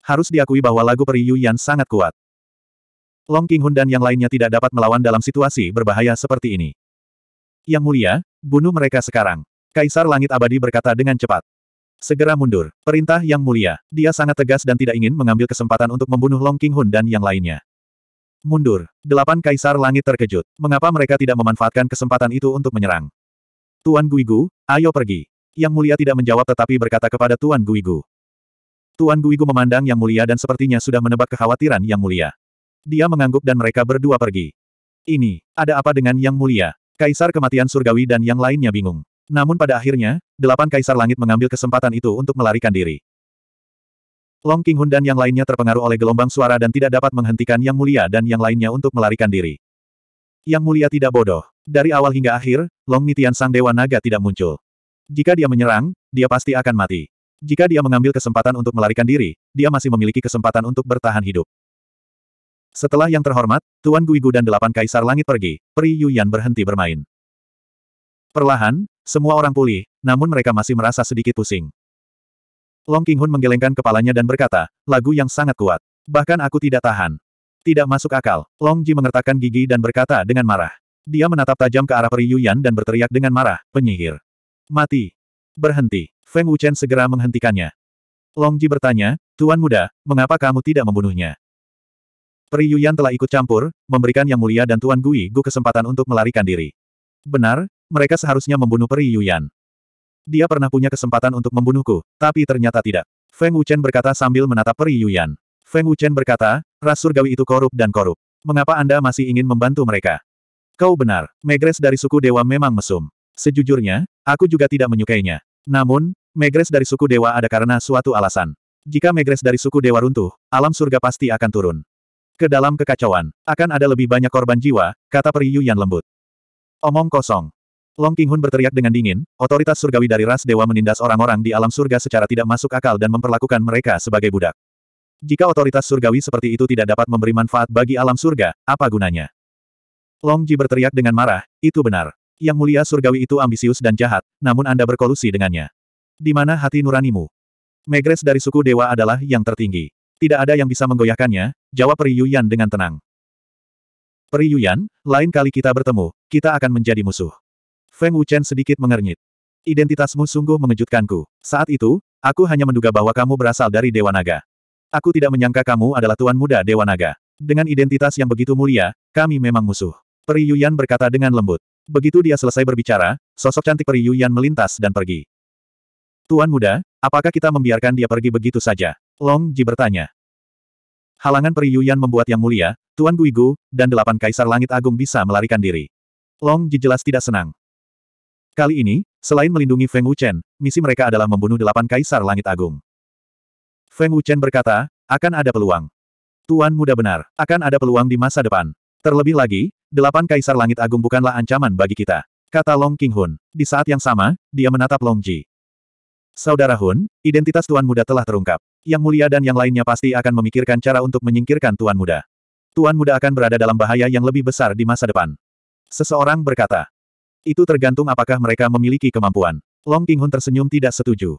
Harus diakui bahwa lagu Yu Yan sangat kuat. Long King Hun dan yang lainnya tidak dapat melawan dalam situasi berbahaya seperti ini. Yang mulia, bunuh mereka sekarang. Kaisar Langit Abadi berkata dengan cepat. Segera mundur. Perintah yang mulia. Dia sangat tegas dan tidak ingin mengambil kesempatan untuk membunuh Long King Hun dan yang lainnya. Mundur. Delapan Kaisar Langit terkejut. Mengapa mereka tidak memanfaatkan kesempatan itu untuk menyerang? Tuan Guigu, ayo pergi. Yang mulia tidak menjawab tetapi berkata kepada Tuan Guigu. Tuan Guigu memandang Yang Mulia dan sepertinya sudah menebak kekhawatiran Yang Mulia. Dia mengangguk dan mereka berdua pergi. Ini, ada apa dengan Yang Mulia? Kaisar Kematian Surgawi dan yang lainnya bingung. Namun pada akhirnya, delapan kaisar langit mengambil kesempatan itu untuk melarikan diri. Long King Hun dan yang lainnya terpengaruh oleh gelombang suara dan tidak dapat menghentikan Yang Mulia dan yang lainnya untuk melarikan diri. Yang Mulia tidak bodoh. Dari awal hingga akhir, Long Nitian Sang Dewa Naga tidak muncul. Jika dia menyerang, dia pasti akan mati. Jika dia mengambil kesempatan untuk melarikan diri, dia masih memiliki kesempatan untuk bertahan hidup. Setelah yang terhormat, Tuan Guigu dan delapan kaisar langit pergi, Peri Yuyan berhenti bermain. Perlahan, semua orang pulih, namun mereka masih merasa sedikit pusing. Long King Hun menggelengkan kepalanya dan berkata, lagu yang sangat kuat. Bahkan aku tidak tahan. Tidak masuk akal, Long Ji mengertakkan gigi dan berkata dengan marah. Dia menatap tajam ke arah Peri Yuyan dan berteriak dengan marah, penyihir. Mati. Berhenti. Feng Wuchen segera menghentikannya. Long Ji bertanya, Tuan muda, mengapa kamu tidak membunuhnya? Peri Yuyan telah ikut campur, memberikan Yang Mulia dan Tuan Gui Gu kesempatan untuk melarikan diri. Benar, mereka seharusnya membunuh Peri Yuyan. Dia pernah punya kesempatan untuk membunuhku, tapi ternyata tidak. Feng Wuchen berkata sambil menatap Peri Yuyan. Feng Wuchen berkata, ras surgawi itu korup dan korup. Mengapa Anda masih ingin membantu mereka? Kau benar, Megres dari suku dewa memang mesum. Sejujurnya, aku juga tidak menyukainya. Namun, Megres dari suku dewa ada karena suatu alasan. Jika Megres dari suku dewa runtuh, alam surga pasti akan turun. Ke dalam kekacauan, akan ada lebih banyak korban jiwa, kata Periyu yang lembut. Omong kosong. Long Qinghun berteriak dengan dingin, otoritas surgawi dari ras dewa menindas orang-orang di alam surga secara tidak masuk akal dan memperlakukan mereka sebagai budak. Jika otoritas surgawi seperti itu tidak dapat memberi manfaat bagi alam surga, apa gunanya? Long Ji berteriak dengan marah, itu benar. Yang mulia surgawi itu ambisius dan jahat, namun Anda berkolusi dengannya. Di mana hati nuranimu? Megres dari suku dewa adalah yang tertinggi. Tidak ada yang bisa menggoyahkannya, jawab peri Yuyan dengan tenang. peri Yuyan, lain kali kita bertemu, kita akan menjadi musuh. Feng Wuchen sedikit mengernyit. Identitasmu sungguh mengejutkanku. Saat itu, aku hanya menduga bahwa kamu berasal dari Dewa Naga. Aku tidak menyangka kamu adalah Tuan Muda Dewa Naga. Dengan identitas yang begitu mulia, kami memang musuh. peri Yuyan berkata dengan lembut. Begitu dia selesai berbicara, sosok cantik peri Yuyan melintas dan pergi. Tuan Muda, apakah kita membiarkan dia pergi begitu saja? Long Ji bertanya. Halangan periyuan membuat Yang Mulia, Tuan Guigu, dan delapan kaisar langit agung bisa melarikan diri. Long Ji jelas tidak senang. Kali ini, selain melindungi Feng Wuchen, misi mereka adalah membunuh delapan kaisar langit agung. Feng Wuchen berkata, akan ada peluang. Tuan muda benar, akan ada peluang di masa depan. Terlebih lagi, delapan kaisar langit agung bukanlah ancaman bagi kita. Kata Long King Hun. Di saat yang sama, dia menatap Long Ji. Saudara Hun, identitas Tuan muda telah terungkap. Yang mulia dan yang lainnya pasti akan memikirkan cara untuk menyingkirkan Tuan Muda. Tuan Muda akan berada dalam bahaya yang lebih besar di masa depan. Seseorang berkata. Itu tergantung apakah mereka memiliki kemampuan. Long Qinghun tersenyum tidak setuju.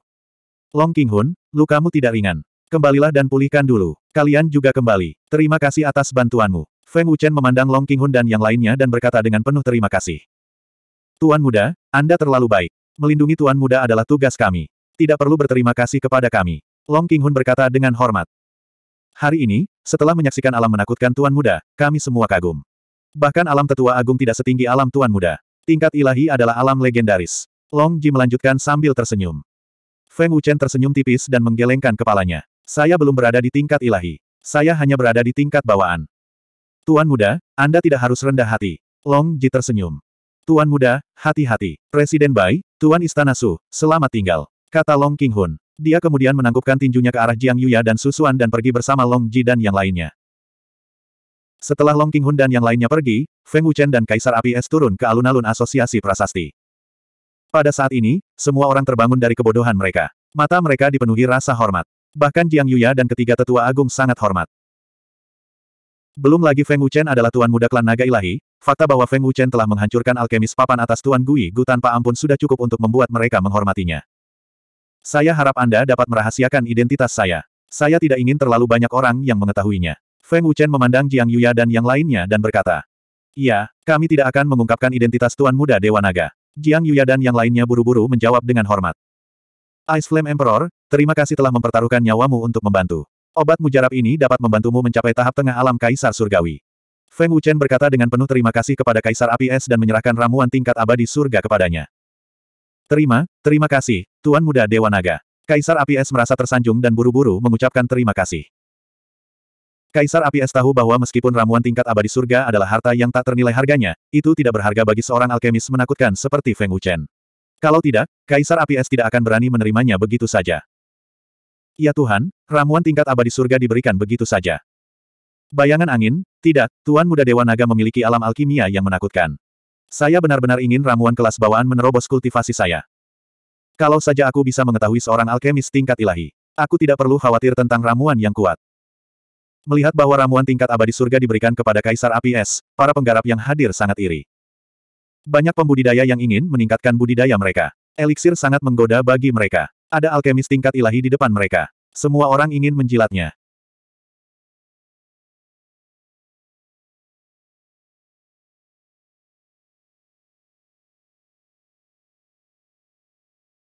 Long Qinghun, lukamu tidak ringan. Kembalilah dan pulihkan dulu. Kalian juga kembali. Terima kasih atas bantuanmu. Feng Wuchen memandang Long Qinghun dan yang lainnya dan berkata dengan penuh terima kasih. Tuan muda, Anda terlalu baik. Melindungi Tuan muda adalah tugas kami. Tidak perlu berterima kasih kepada kami. Long King Hun berkata dengan hormat. Hari ini, setelah menyaksikan alam menakutkan Tuan Muda, kami semua kagum. Bahkan alam tetua agung tidak setinggi alam Tuan Muda. Tingkat ilahi adalah alam legendaris. Long Ji melanjutkan sambil tersenyum. Feng Wuchen tersenyum tipis dan menggelengkan kepalanya. Saya belum berada di tingkat ilahi. Saya hanya berada di tingkat bawaan. Tuan Muda, Anda tidak harus rendah hati. Long Ji tersenyum. Tuan Muda, hati-hati. Presiden Bai, Tuan Istana Su, selamat tinggal. Kata Long King Hun. Dia kemudian menangkupkan tinjunya ke arah Jiang Yuya dan Susuan dan pergi bersama Long Ji dan yang lainnya. Setelah Long Qinghun dan yang lainnya pergi, Feng Wuchen dan Kaisar Api Es turun ke alun-alun asosiasi prasasti. Pada saat ini, semua orang terbangun dari kebodohan mereka. Mata mereka dipenuhi rasa hormat. Bahkan Jiang Yuya dan ketiga tetua agung sangat hormat. Belum lagi Feng Wuchen adalah tuan muda klan naga ilahi, fakta bahwa Feng Wuchen telah menghancurkan alkemis papan atas tuan Gui Gu tanpa ampun sudah cukup untuk membuat mereka menghormatinya. Saya harap Anda dapat merahasiakan identitas saya. Saya tidak ingin terlalu banyak orang yang mengetahuinya. Feng Wuchen memandang Jiang Yuya dan yang lainnya dan berkata, Iya, kami tidak akan mengungkapkan identitas Tuan Muda Dewa Naga. Jiang Yuya dan yang lainnya buru-buru menjawab dengan hormat. Ice Flame Emperor, terima kasih telah mempertaruhkan nyawamu untuk membantu. Obat mujarab ini dapat membantumu mencapai tahap tengah alam Kaisar Surgawi. Feng Wuchen berkata dengan penuh terima kasih kepada Kaisar Api Es dan menyerahkan ramuan tingkat abadi surga kepadanya. Terima, terima kasih, Tuan Muda Dewa Naga. Kaisar Api Es merasa tersanjung dan buru-buru mengucapkan terima kasih. Kaisar Api Es tahu bahwa meskipun ramuan tingkat abadi surga adalah harta yang tak ternilai harganya, itu tidak berharga bagi seorang alkemis menakutkan seperti Feng Wuchen. Kalau tidak, Kaisar Api Es tidak akan berani menerimanya begitu saja. Ya Tuhan, ramuan tingkat abadi surga diberikan begitu saja. Bayangan angin, tidak, Tuan Muda Dewa Naga memiliki alam alkimia yang menakutkan. Saya benar-benar ingin ramuan kelas bawaan menerobos kultivasi saya. Kalau saja aku bisa mengetahui seorang alkemis tingkat ilahi, aku tidak perlu khawatir tentang ramuan yang kuat. Melihat bahwa ramuan tingkat abadi surga diberikan kepada Kaisar Api Es, para penggarap yang hadir sangat iri. Banyak pembudidaya yang ingin meningkatkan budidaya mereka. Eliksir sangat menggoda bagi mereka. Ada alkemis tingkat ilahi di depan mereka. Semua orang ingin menjilatnya.